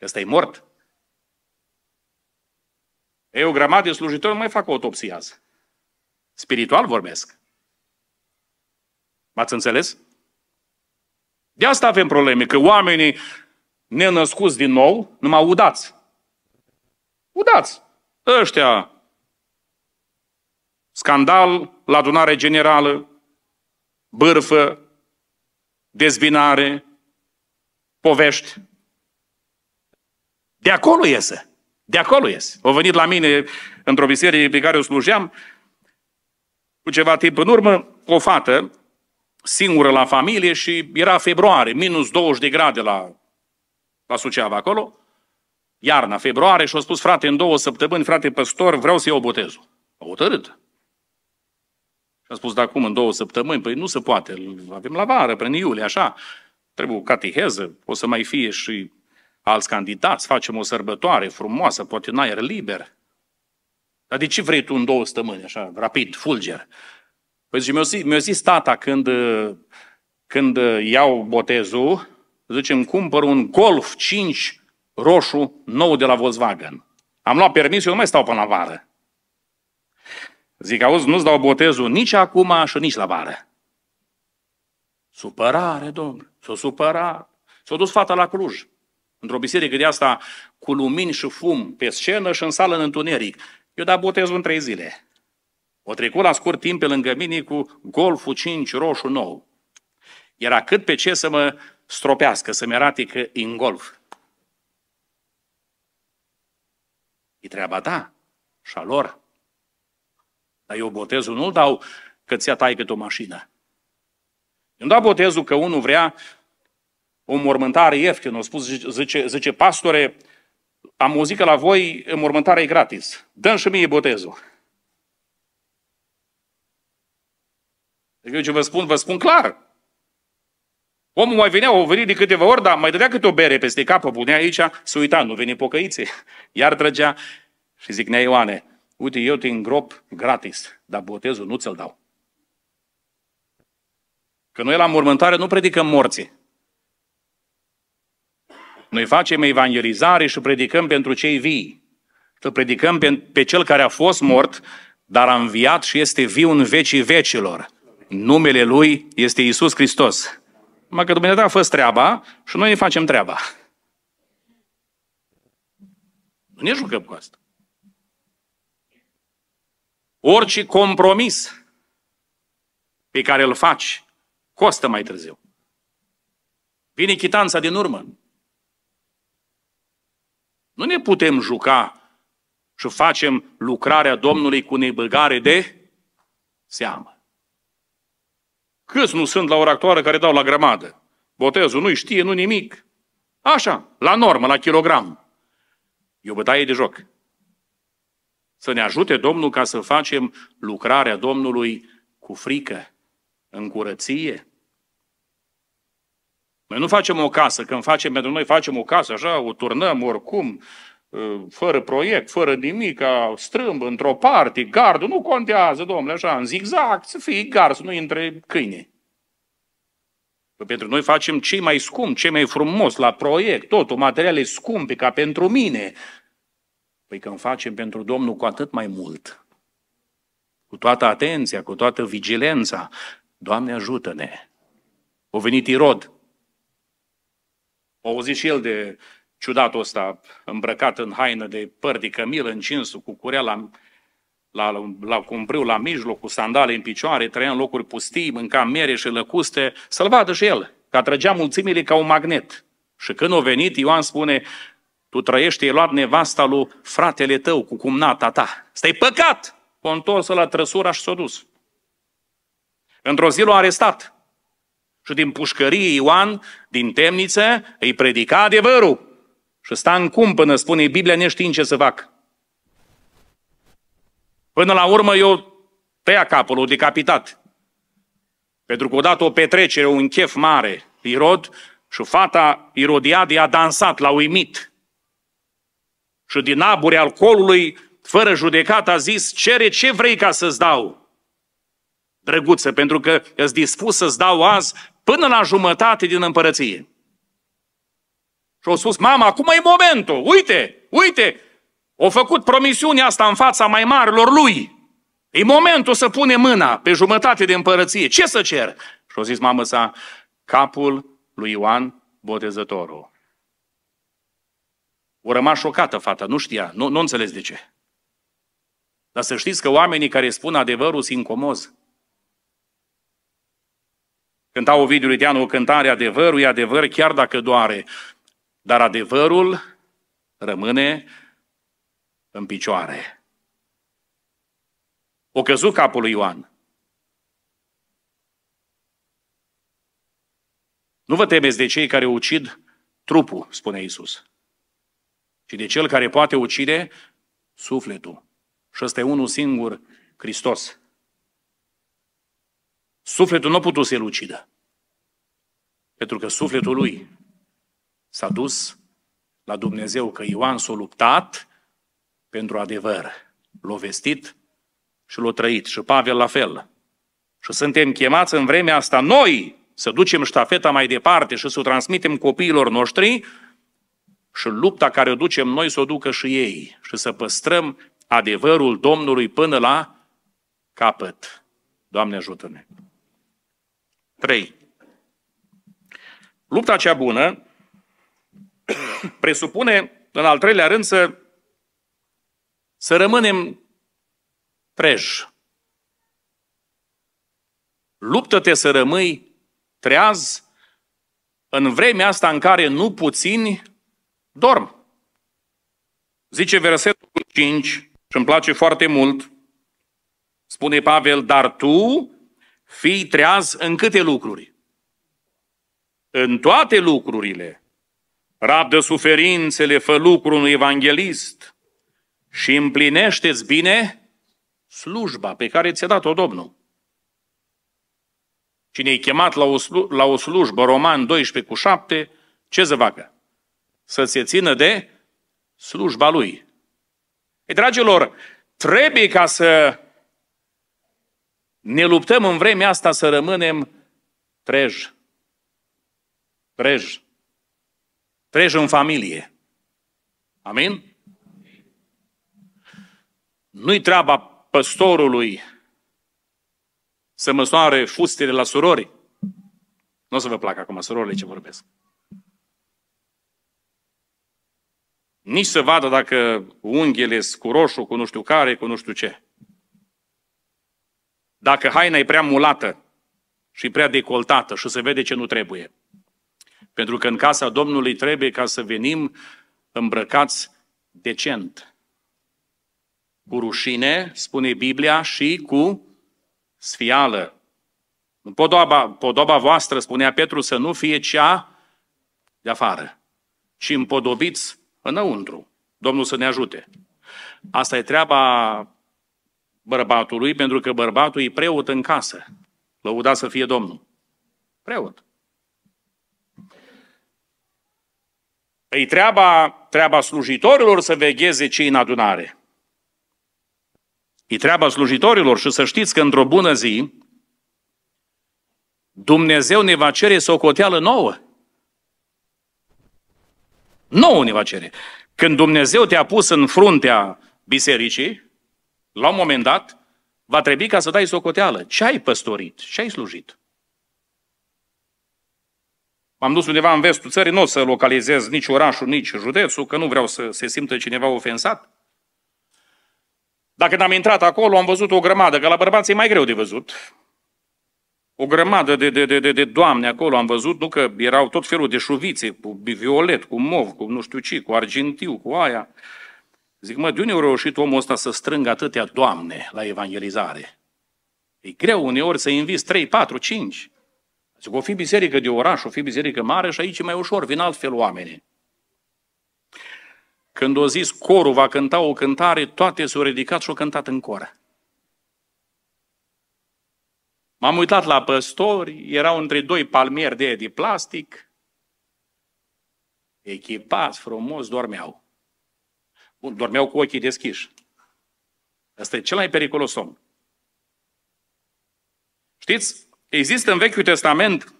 Ăsta e mort. Eu, gramat de slujitor, nu mai fac autopsie azi. Spiritual vorbesc. M-ați înțeles? De asta avem probleme, că oamenii nenăscuți din nou, numai udați. Udați. Ăștia. Scandal la adunare generală, bârfă, dezbinare, povești. De acolo iese. De acolo iese. Au venit la mine într-o biserică pe care o slujeam cu ceva timp în urmă, o fată singură la familie și era februarie, minus 20 de grade la, la Suceava acolo, iarna, februarie, și-a spus, frate, în două săptămâni, frate păstor, vreau să iau botezul. A hotărât. Și a spus, dar cum, în două săptămâni? Păi nu se poate, avem la vară, prin iulie, așa. Trebuie o cateheză, o să mai fie și alți candidați, facem o sărbătoare frumoasă, poate în aer liber. Dar de ce vrei tu în două săptămâni, așa, rapid, fulger? Păi zice, mi-a zis, mi-a zis tata când, când iau botezul, zice, îmi cumpăr un Golf 5 roșu nou de la Volkswagen. Am luat eu nu mai stau până la vară. Zic, auzi, nu-ți dau botezul nici acum și nici la vară. Supărare, domnule, s-o supărat. S-a dus fata la Cluj, într-o biserică de asta cu lumini și fum pe scenă și în sală în întuneric. Eu da botezul în trei zile. O trecut la scurt timp pe lângă mine cu golful 5 roșu nou. Era cât pe ce să mă stropească, să-mi arate că e în golf. E treaba ta și a lor. Dar eu botezul nu-l dau că ți-a taică o mașină. Îmi dau botezul că unul vrea o mormântare ieftină. O spus, zice, zice, pastore, am auzit că la voi mormântarea e gratis. Dă-mi și mie botezul. Deci eu ce vă spun, vă spun clar. Omul mai venea, o venit de câteva ori, dar mai dădea câte o bere peste cap, punea aici, se uita, nu veni pocăiții. Iar trăgea și zic, nea Ioane, uite, eu te îngrop gratis, dar botezul nu ți-l dau. Că noi la mormântare nu predicăm morții. Noi facem evangelizare și predicăm pentru cei vii. Să predicăm pe, pe cel care a fost mort, dar a înviat și este viu în vecii vecilor numele Lui este Isus Hristos. Numai că Dumnezeu a fost treaba și noi ne facem treaba. Nu ne jucăm cu asta. Orice compromis pe care îl faci costă mai târziu. Vine chitanța din urmă. Nu ne putem juca și facem lucrarea Domnului cu nebăgare de seamă. Câți nu sunt la ora actuală care dau la grămadă? Botezul nu-i știe, nu nimic. Așa, la normă, la kilogram. E o bătaie de joc. Să ne ajute Domnul ca să facem lucrarea Domnului cu frică, în curăție. Noi nu facem o casă, când facem pentru noi, facem o casă așa, o turnăm oricum, Ă, fără proiect, fără nimic, strâmb într-o parte, gardul, nu contează, domnule, așa, în zigzag, să fie gard, să nu intre câine. Păi pentru noi facem ce mai scump, ce mai frumos la proiect, totul, materiale scumpe, ca pentru mine. Păi când facem pentru Domnul cu atât mai mult, cu toată atenția, cu toată vigilența, Doamne ajută-ne! O venit Irod, o auzit și el de ciudatul ăsta îmbrăcat în haină de păr de în încinsul, cu curea la, la, la cumbriu, la mijloc, cu sandale în picioare, trăia în locuri pustii, mânca mere și lăcuste, să-l vadă și el, că atrăgea mulțimile ca un magnet. Și când a venit, Ioan spune, tu trăiești, ai luat nevasta lui fratele tău cu cumnata ta. Stai păcat! O întors la trăsura și s-a dus. Într-o zi l-a arestat. Și din pușcărie Ioan, din temniță, îi predica adevărul. Și sta în până spune Biblia, neștiind ce să fac. Până la urmă eu tăia capul, o decapitat. Pentru că odată o petrecere, un chef mare, Irod, și fata Irodiade a dansat, l-a uimit. Și din aburi alcoolului, fără judecat, a zis, cere ce vrei ca să-ți dau. Drăguță, pentru că îți dispus să-ți dau azi până la jumătate din împărăție. Și au spus, mama, acum e momentul, uite, uite, o făcut promisiunea asta în fața mai marilor lui. E momentul să pune mâna pe jumătate de împărăție. Ce să cer? Și au zis mamă sa, capul lui Ioan Botezătorul. O rămas șocată fata, nu știa, nu, nu înțeles de ce. Dar să știți că oamenii care spun adevărul sunt incomoz. Cânta Ovidiu Lideanu o cântare, adevărul e adevăr chiar dacă doare. Dar adevărul rămâne în picioare. O căzut capul lui Ioan. Nu vă temeți de cei care ucid trupul, spune Isus, ci de cel care poate ucide sufletul. Și ăsta e unul singur, Hristos. Sufletul nu a putut să-l ucidă, pentru că sufletul lui s-a dus la Dumnezeu că Ioan s-a luptat pentru adevăr. L-a vestit și l-a trăit. Și Pavel la fel. Și suntem chemați în vremea asta noi să ducem ștafeta mai departe și să o transmitem copiilor noștri și lupta care o ducem noi să o ducă și ei și să păstrăm adevărul Domnului până la capăt. Doamne ajută-ne! 3. Lupta cea bună presupune, în al treilea rând, să, să rămânem treji. Luptă-te să rămâi treaz în vremea asta în care nu puțini dorm. Zice versetul 5 și îmi place foarte mult, spune Pavel, dar tu fii treaz în câte lucruri? În toate lucrurile Rabdă suferințele, fă lucru unui evanghelist și împlinește-ți bine slujba pe care ți-a dat-o Domnul. Cine e chemat la o, slu- la o slujbă, Roman 12 cu 7, ce să facă? Să se țină de slujba lui. E, dragilor, trebuie ca să ne luptăm în vremea asta să rămânem treji. Treji treci în familie. Amin? Nu-i treaba păstorului să măsoare fustele la surori. Nu o să vă placă acum surorile ce vorbesc. Nici să vadă dacă unghiele cu roșu, cu nu știu care, cu nu știu ce. Dacă haina e prea mulată și prea decoltată și se vede ce nu trebuie. Pentru că în casa Domnului trebuie ca să venim îmbrăcați decent. Cu rușine, spune Biblia, și cu sfială. Podoba, podoba voastră, spunea Petru, să nu fie cea de afară, ci împodobiți înăuntru. Domnul să ne ajute. Asta e treaba bărbatului, pentru că bărbatul e preot în casă. Lăuda să fie Domnul. Preot. îi treaba, treaba slujitorilor să vegheze cei în adunare. E treaba slujitorilor și să știți că într-o bună zi Dumnezeu ne va cere socoteală nouă. Nouă ne va cere. Când Dumnezeu te-a pus în fruntea bisericii, la un moment dat, va trebui ca să dai socoteală. Ce ai păstorit? Ce ai slujit? M-am dus undeva în vestul țării, nu o să localizez nici orașul, nici județul, că nu vreau să se simtă cineva ofensat. Dacă când am intrat acolo, am văzut o grămadă, că la bărbați e mai greu de văzut. O grămadă de, de, de, de, de doamne acolo am văzut, nu că erau tot felul de șuvițe, cu violet, cu mov, cu nu știu ce, cu argintiu, cu aia. Zic, mă, de unde a reușit omul ăsta să strângă atâtea doamne la evangelizare? E greu uneori să inviți 3, 4, 5. Zic, o fi biserică de oraș, o fi biserică mare și aici e mai ușor, vin altfel oamenii. Când o zis corul va cânta o cântare, toate s-au ridicat și au cântat în cor. M-am uitat la păstori, erau între doi palmieri de, de plastic, echipați frumos, dormeau. Bun, dormeau cu ochii deschiși. Asta e cel mai periculos om. Știți? Există în Vechiul Testament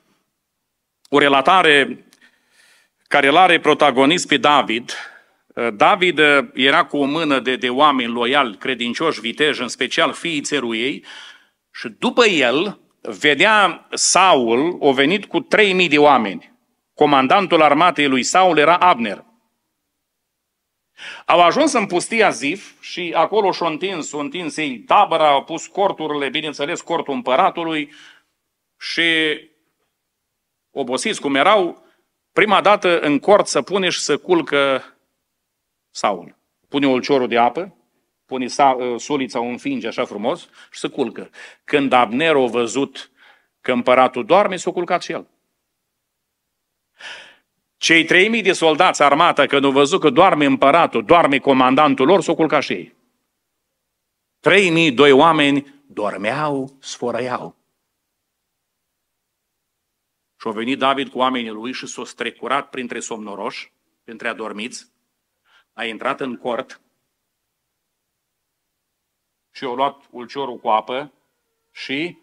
o relatare care îl are protagonist pe David. Uh, David uh, era cu o mână de, de oameni loiali, credincioși, viteji, în special fiii țeruiei, și după el vedea Saul, o venit cu 3.000 de oameni. Comandantul armatei lui Saul era Abner. Au ajuns în pustia Zif și acolo și-au întins, au întins ei tabăra, au pus corturile, bineînțeles cortul împăratului, și obosiți cum erau, prima dată în cort să pune și să culcă Saul. Pune olciorul de apă, pune ă, sulița, un finge așa frumos și să culcă. Când Abner a văzut că împăratul doarme, s-a culcat și el. Cei 3000 de soldați, armata, când au văzut că doarme împăratul, doarme comandantul lor, s-au culcat și ei. doi oameni dormeau, sfărăiau. Și a venit David cu oamenii lui și s-a strecurat printre somnoroși, printre adormiți, a intrat în cort și a luat ulciorul cu apă și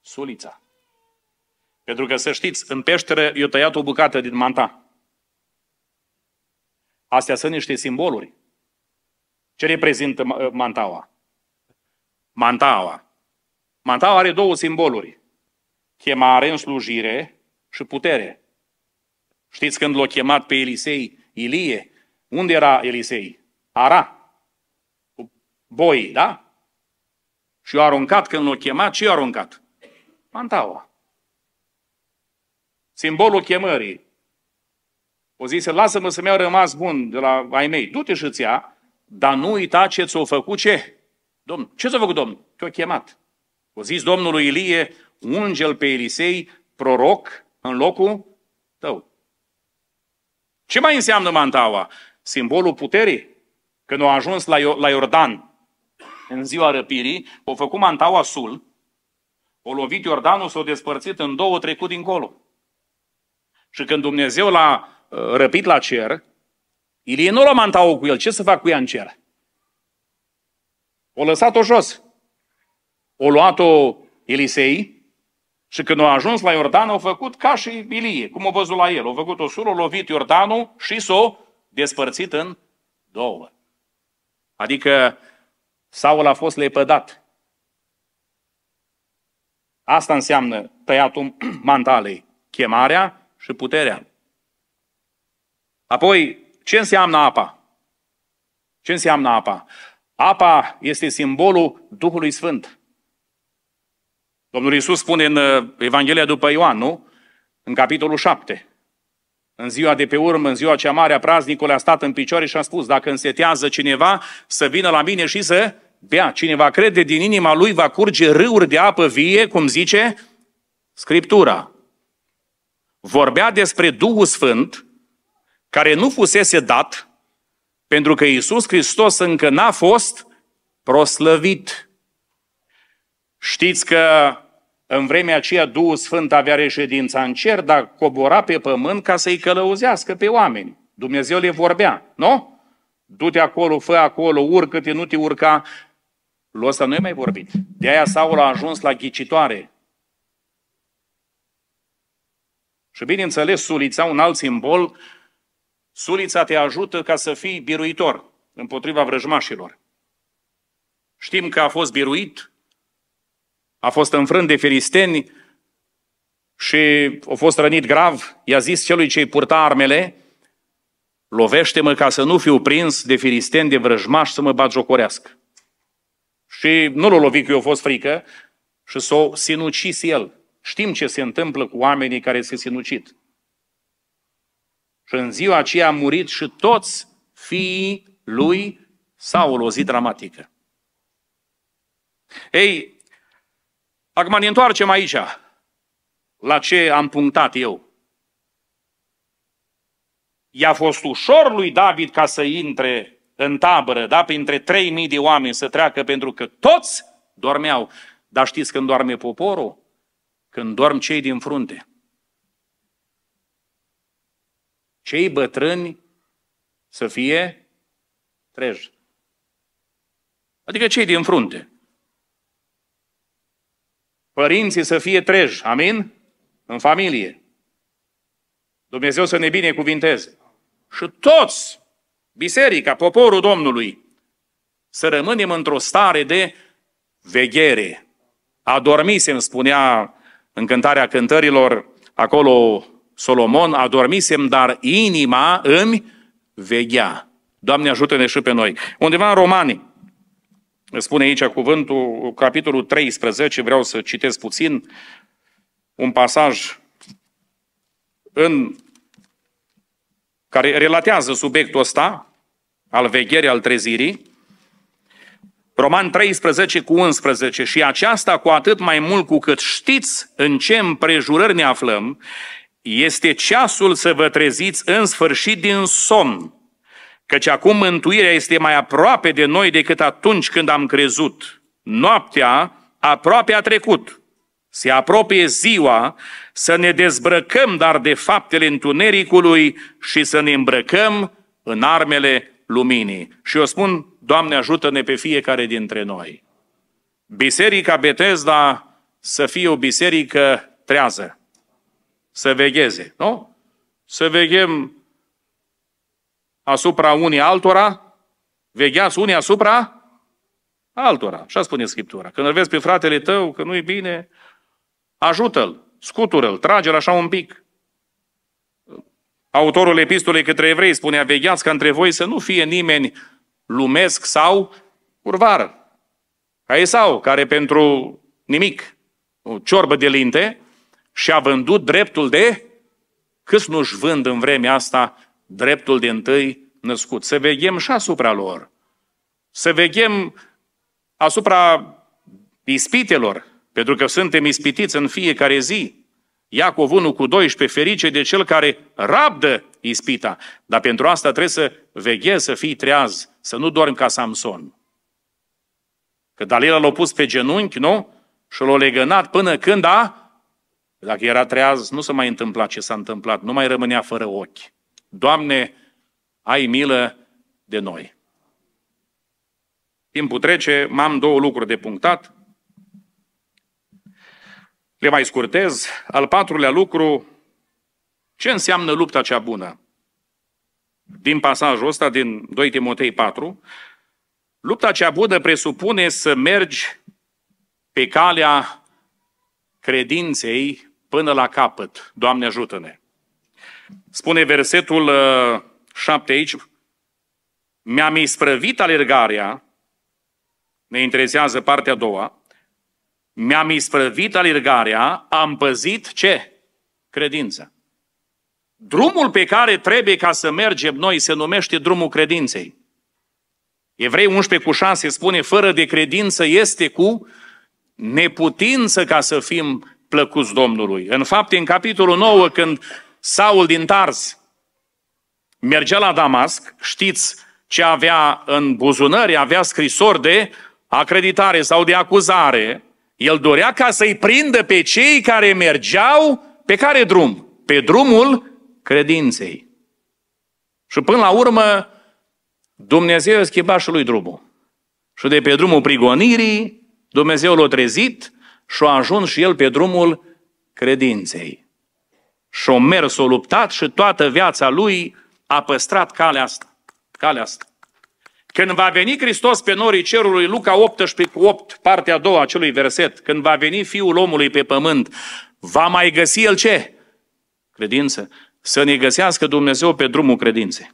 sulița. Pentru că, să știți, în peșteră i-a tăiat o bucată din manta. Astea sunt niște simboluri. Ce reprezintă mantaua? Mantaua. Mantaua are două simboluri. Chemare în slujire și putere. Știți când l-a chemat pe Elisei, Ilie? Unde era Elisei? Ara. Cu da? Și a aruncat când l-a chemat, ce a aruncat? Pantaua. Simbolul chemării. O zise, lasă-mă să-mi au rămas bun de la ai mei. Du-te și ți dar nu uita ce ți-o făcut ce? Domnul, ce ți-a făcut Domnul? Te-a chemat. O zis Domnului Ilie, unge pe Elisei, proroc, în locul tău. Ce mai înseamnă mantaua? Simbolul puterii. Când au ajuns la, Io- la Iordan, în ziua răpirii, au făcut mantaua sul, o lovit Iordanul, s au despărțit în două, trecut dincolo. Și când Dumnezeu l-a uh, răpit la cer, Ilie nu l-a mantaua cu el. Ce să fac cu ea în cer? O lăsat-o jos. O luat-o Elisei, și când au ajuns la Iordan, au făcut ca și Ilie, cum au văzut la el. Au făcut o sură, lovit Iordanul și s-o despărțit în două. Adică Saul a fost lepădat. Asta înseamnă tăiatul mantalei, chemarea și puterea. Apoi, ce înseamnă apa? Ce înseamnă apa? Apa este simbolul Duhului Sfânt. Domnul Iisus spune în uh, Evanghelia după Ioan, nu? În capitolul 7. În ziua de pe urmă, în ziua cea mare a praznicului, a stat în picioare și a spus, dacă însetează cineva, să vină la mine și să bea. cineva crede din inima lui va curge râuri de apă vie, cum zice Scriptura. Vorbea despre Duhul Sfânt, care nu fusese dat, pentru că Iisus Hristos încă n-a fost proslăvit. Știți că în vremea aceea Duhul Sfânt avea reședința în cer, dar cobora pe pământ ca să-i călăuzească pe oameni. Dumnezeu le vorbea, nu? Du-te acolo, fă acolo, urcă-te, nu te urca. Lui ăsta nu mai vorbit. De aia Saul a ajuns la ghicitoare. Și bineînțeles, sulița, un alt simbol, sulița te ajută ca să fii biruitor împotriva vrăjmașilor. Știm că a fost biruit a fost înfrânt de filisteni și a fost rănit grav, i-a zis celui ce-i purta armele, lovește-mă ca să nu fiu prins de filisteni, de vrăjmași să mă bat jocorească. Și nu l-a lovit că i-a fost frică și s-a sinucis el. Știm ce se întâmplă cu oamenii care se sinucit. Și în ziua aceea a murit și toți fiii lui Saul o zi dramatică. Ei, Acum ne întoarcem aici la ce am punctat eu. I-a fost ușor lui David ca să intre în tabără, da, printre 3000 de oameni să treacă, pentru că toți dormeau. Dar știți când doarme poporul? Când dorm cei din frunte. Cei bătrâni să fie treji. Adică cei din frunte părinții să fie treji, amin? În familie. Dumnezeu să ne binecuvinteze. Și toți, biserica, poporul Domnului, să rămânem într-o stare de veghere. Adormisem, spunea în cântarea cântărilor, acolo Solomon, adormisem, dar inima îmi veghea. Doamne ajută-ne și pe noi. Undeva în Romanii, spune aici cuvântul, capitolul 13, vreau să citesc puțin un pasaj în care relatează subiectul ăsta al vegherii, al trezirii, Roman 13 cu 11 și aceasta cu atât mai mult cu cât știți în ce împrejurări ne aflăm, este ceasul să vă treziți în sfârșit din somn căci acum mântuirea este mai aproape de noi decât atunci când am crezut. Noaptea aproape a trecut. Se apropie ziua să ne dezbrăcăm dar de faptele întunericului și să ne îmbrăcăm în armele luminii. Și eu spun, Doamne ajută-ne pe fiecare dintre noi. Biserica Betesda să fie o biserică trează, să vegheze, nu? Să veghem asupra unii altora, vegheați unii asupra altora. Așa spune Scriptura. Când îl vezi pe fratele tău că nu-i bine, ajută-l, scutură-l, trage-l așa un pic. Autorul epistolei către evrei spunea, vegheați ca între voi să nu fie nimeni lumesc sau urvar, Ca sau care pentru nimic, o ciorbă de linte, și-a vândut dreptul de câți nu-și vând în vremea asta dreptul din tâi născut. Să veghem și asupra lor. Să veghem asupra ispitelor, pentru că suntem ispitiți în fiecare zi. Iacov 1 cu 12, ferice de cel care rabdă ispita. Dar pentru asta trebuie să veghezi, să fii treaz, să nu dormi ca Samson. Că Dalila l-a pus pe genunchi, nu? Și l-a legănat până când a... Dacă era treaz, nu se mai întâmpla ce s-a întâmplat, nu mai rămânea fără ochi. Doamne, ai milă de noi. Timpul trece, m-am două lucruri de punctat. Le mai scurtez. Al patrulea lucru, ce înseamnă lupta cea bună? Din pasajul ăsta, din 2 Timotei 4, lupta cea bună presupune să mergi pe calea credinței până la capăt. Doamne ajută-ne! Spune versetul 7 uh, aici, mi-am isprăvit alergarea, ne interesează partea a doua, mi-am isprăvit alergarea, am păzit ce? Credința. Drumul pe care trebuie ca să mergem noi se numește drumul credinței. Evrei 11 cu 6 spune, fără de credință este cu neputință ca să fim plăcuți Domnului. În fapte, în capitolul 9, când Saul din Tars mergea la Damasc, știți ce avea în buzunări, avea scrisori de acreditare sau de acuzare. El dorea ca să-i prindă pe cei care mergeau pe care drum? Pe drumul credinței. Și până la urmă, Dumnezeu a schimbat și lui drumul. Și de pe drumul prigonirii, Dumnezeu l-a trezit și a ajuns și el pe drumul credinței și-o mers, o luptat și toată viața lui a păstrat calea asta. Calea asta. Când va veni Hristos pe norii cerului, Luca 18 cu 8, partea a doua acelui verset, când va veni Fiul omului pe pământ, va mai găsi El ce? Credință. Să ne găsească Dumnezeu pe drumul credinței.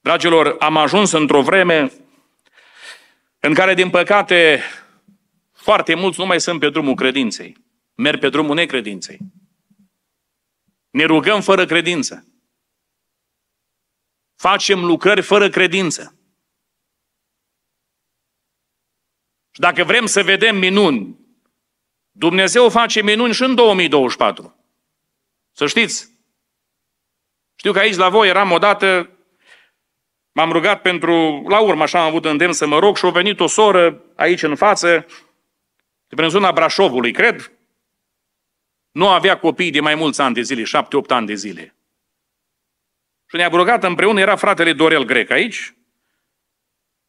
Dragilor, am ajuns într-o vreme în care, din păcate, foarte mulți nu mai sunt pe drumul credinței. Merg pe drumul necredinței. Ne rugăm fără credință. Facem lucrări fără credință. Și dacă vrem să vedem minuni, Dumnezeu face minuni și în 2024. Să știți. Știu că aici la voi eram odată, m-am rugat pentru, la urmă așa am avut îndemn să mă rog și a venit o soră aici în față, de prin zona Brașovului, cred, nu avea copii de mai mulți ani de zile, șapte-opt ani de zile. Și ne-a rugat împreună, era fratele Dorel Grec aici.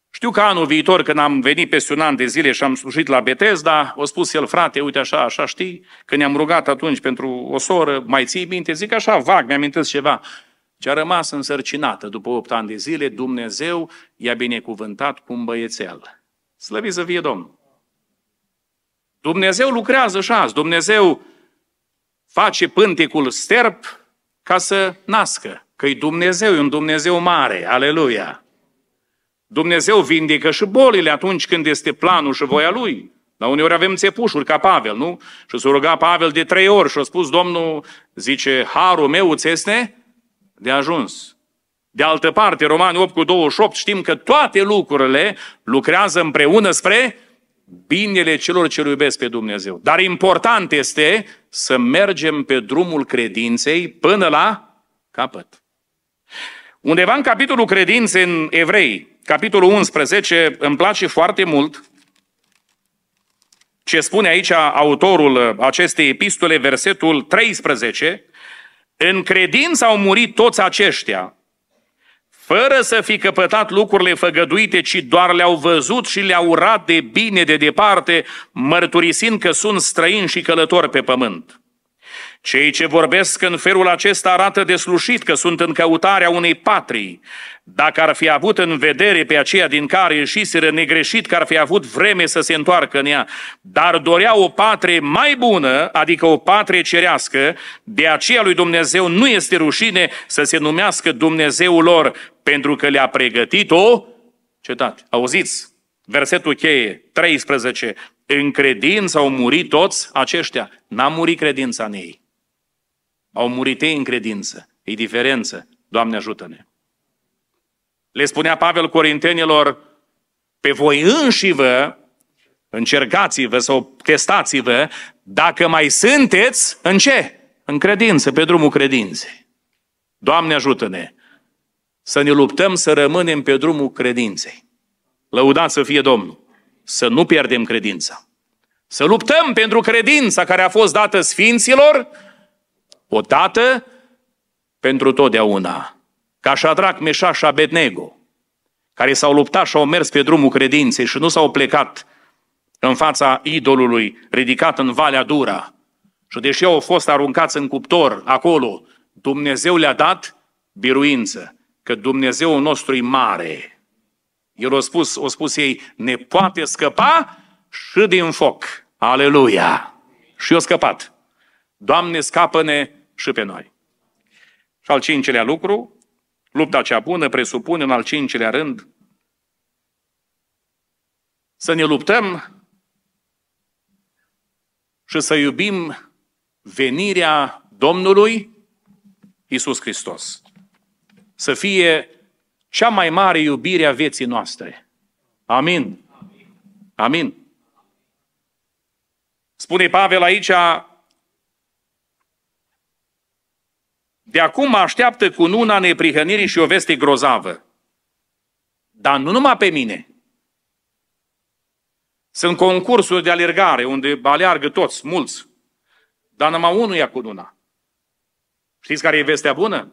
Știu că anul viitor, când am venit peste un an de zile și am slujit la Betesda, o spus el, frate, uite așa, așa știi, că ne-am rugat atunci pentru o soră, mai ții minte? Zic așa, vag, mi-am inteles ceva. Ce a rămas însărcinată după 8 ani de zile, Dumnezeu i-a binecuvântat cu un băiețel. Slăviți să fie Domnul! Dumnezeu lucrează și azi, Dumnezeu face pântecul sterp ca să nască. Că-i Dumnezeu, e un Dumnezeu mare, aleluia! Dumnezeu vindecă și bolile atunci când este planul și voia Lui. Dar uneori avem țepușuri ca Pavel, nu? Și s-a rugat Pavel de trei ori și a spus, Domnul, zice, harul meu ți este de ajuns. De altă parte, Romani 8 cu 28, știm că toate lucrurile lucrează împreună spre binele celor ce iubesc pe Dumnezeu. Dar important este să mergem pe drumul credinței până la capăt. Undeva în capitolul credinței în Evrei, capitolul 11, îmi place foarte mult ce spune aici autorul acestei epistole, versetul 13, în credință au murit toți aceștia, fără să fi căpătat lucrurile făgăduite, ci doar le-au văzut și le-au urat de bine de departe, mărturisind că sunt străini și călători pe pământ. Cei ce vorbesc în felul acesta arată deslușit că sunt în căutarea unei patrii. Dacă ar fi avut în vedere pe aceea din care ieșiseră negreșit că ar fi avut vreme să se întoarcă în ea, dar dorea o patrie mai bună, adică o patrie cerească, de aceea lui Dumnezeu nu este rușine să se numească Dumnezeul lor, pentru că le-a pregătit o cetate. Auziți? Versetul cheie, 13. În credință au murit toți aceștia. N-a murit credința în ei. Au murit ei în credință. E diferență. Doamne ajută-ne! Le spunea Pavel Corintenilor, pe voi înși vă, încercați-vă sau testați-vă, dacă mai sunteți, în ce? În credință, pe drumul credinței. Doamne ajută-ne! Să ne luptăm să rămânem pe drumul credinței. Lăudați să fie Domnul! Să nu pierdem credința. Să luptăm pentru credința care a fost dată Sfinților, Odată pentru totdeauna. Ca Șadrac, Meșa și Abednego, care s-au luptat și au mers pe drumul credinței și nu s-au plecat în fața idolului ridicat în Valea Dura. Și deși au fost aruncați în cuptor acolo, Dumnezeu le-a dat biruință, că Dumnezeu nostru e mare. El a spus, a spus ei, ne poate scăpa și din foc. Aleluia! Și eu scăpat. Doamne, scapă-ne și pe noi. Și al cincilea lucru, lupta cea bună presupune în al cincilea rând să ne luptăm și să iubim venirea Domnului Isus Hristos. Să fie cea mai mare iubire a vieții noastre. Amin. Amin. Spune Pavel aici, De acum așteaptă cu nuna neprihănirii și o veste grozavă. Dar nu numai pe mine. Sunt concursuri de alergare unde aleargă toți, mulți. Dar numai unul ia cu nuna. Știți care e vestea bună?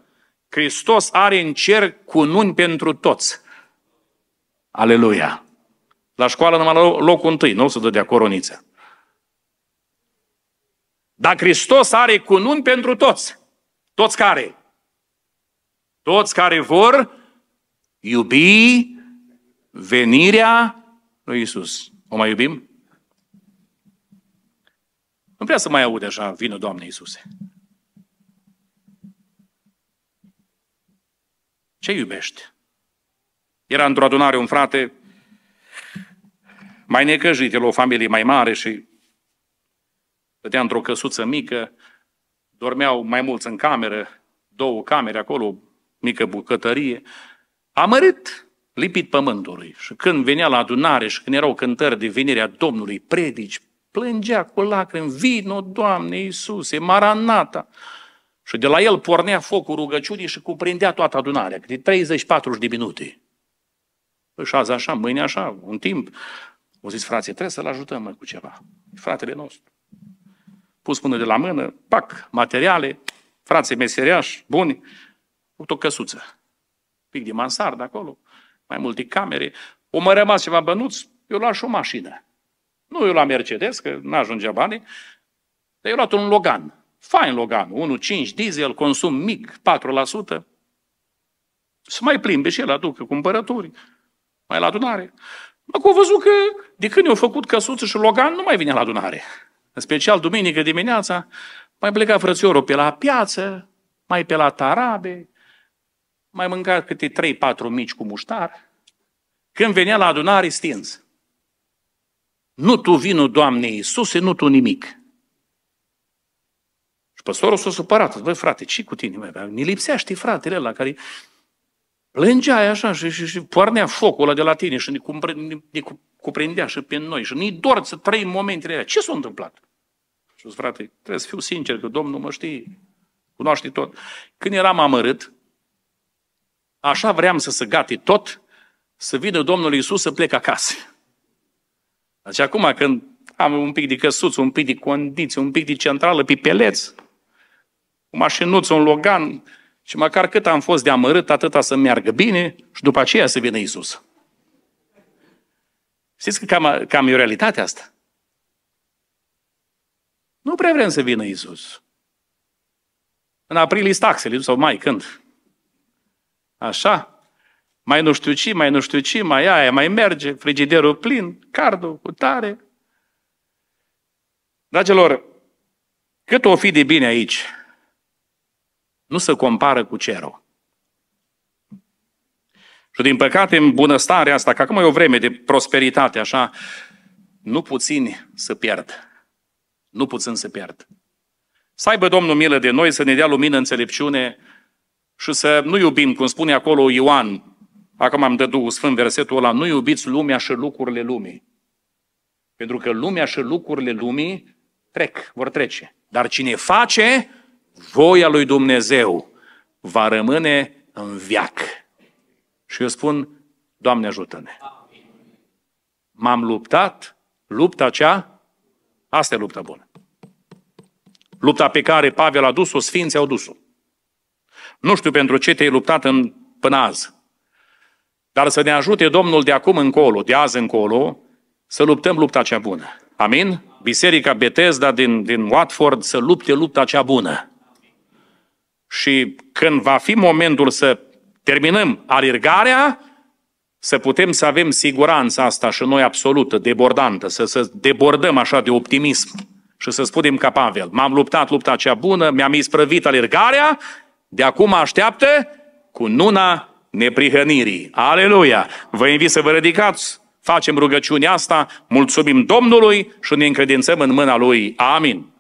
Hristos are în cer cununi pentru toți. Aleluia! La școală numai la locul întâi, nu o să dădea coroniță. Dar Hristos are cununi pentru toți. Toți care? Toți care vor iubi venirea lui Isus. O mai iubim? Nu prea să mai aud așa, vină Doamne Iisuse. Ce iubești? Era într-o adunare un frate mai necăjit, el o familie mai mare și stătea într-o căsuță mică dormeau mai mulți în cameră, două camere acolo, mică bucătărie. A mărit lipit pământului și când venea la adunare și când erau cântări de venirea Domnului, predici, plângea cu lacrimi, vino Doamne Iisuse, maranata. Și de la el pornea focul rugăciunii și cuprindea toată adunarea, de 30-40 de minute. Și azi așa, mâine așa, un timp. au zis, frații, trebuie să-l ajutăm mă, cu ceva. Fratele nostru pus până de la mână, pac, materiale, frații meseriași, buni, cu o căsuță. Pic de mansard acolo, mai multe camere. O mă rămas ceva bănuți, eu luat și o mașină. Nu eu la Mercedes, că nu ajungea bani, dar eu luat un Logan. Fain Logan, 1.5 diesel, consum mic, 4%. Să mai plimbe și el, aducă cumpărături, mai la adunare. Mă, cu văzut că de când eu făcut căsuță și Logan, nu mai vine la adunare. În special duminică dimineața, mai pleca frățiorul pe la piață, mai pe la tarabe, mai mânca câte 3-4 mici cu muștar. Când venea la adunare, stins. Nu tu vinul, Doamne Iisuse, nu tu nimic. Și păstorul s-a supărat. Băi, frate, ce cu tine? Bă? Ne știi, fratele la care plângeai așa și, și, și pornea focul ăla de la tine și ne, cumpre, ne, ne cuprindea și pe noi și ne-i dor să trăim momentele alea. Ce s-a întâmplat? Și zis, frate, trebuie să fiu sincer că Domnul mă știe, cunoaște tot. Când eram amărât, așa vreau să se gate tot, să vină Domnul Iisus să plec acasă. Deci acum când am un pic de căsuț, un pic de condiții, un pic de centrală, pipeleț, o mașinuță, un logan, și măcar cât am fost de amărât, atâta să meargă bine și după aceea să vină Isus. Știți că cam, cam e o realitate asta? Nu prea vrem să vină Isus. În aprilie taxele, sau mai când. Așa? Mai nu știu ce, mai nu știu ce, mai aia, mai merge, frigiderul plin, cardul cu tare. Dragilor, cât o fi de bine aici, nu se compară cu cerul. Și din păcate, în bunăstarea asta, că acum e o vreme de prosperitate, așa, nu puțini să pierd. Nu puțin să pierd. Să aibă Domnul milă de noi, să ne dea lumină, înțelepciune și să nu iubim, cum spune acolo Ioan, acum am dă Duhul Sfânt versetul ăla, nu iubiți lumea și lucrurile lumii. Pentru că lumea și lucrurile lumii trec, vor trece. Dar cine face, voia lui Dumnezeu va rămâne în viac. Și eu spun, Doamne ajută-ne! M-am luptat, lupta cea, asta e lupta bună. Lupta pe care Pavel a dus-o, Sfinții au dus-o. Nu știu pentru ce te-ai luptat în, până azi, dar să ne ajute Domnul de acum încolo, de azi încolo, să luptăm lupta cea bună. Amin? Biserica Betesda din, din Watford să lupte lupta cea bună și când va fi momentul să terminăm alergarea, să putem să avem siguranța asta și noi absolută, debordantă, să, să debordăm așa de optimism și să spunem ca Pavel, m-am luptat lupta cea bună, mi-am isprăvit alergarea, de acum așteaptă cu nuna neprihănirii. Aleluia! Vă invit să vă ridicați, facem rugăciunea asta, mulțumim Domnului și ne încredințăm în mâna Lui. Amin!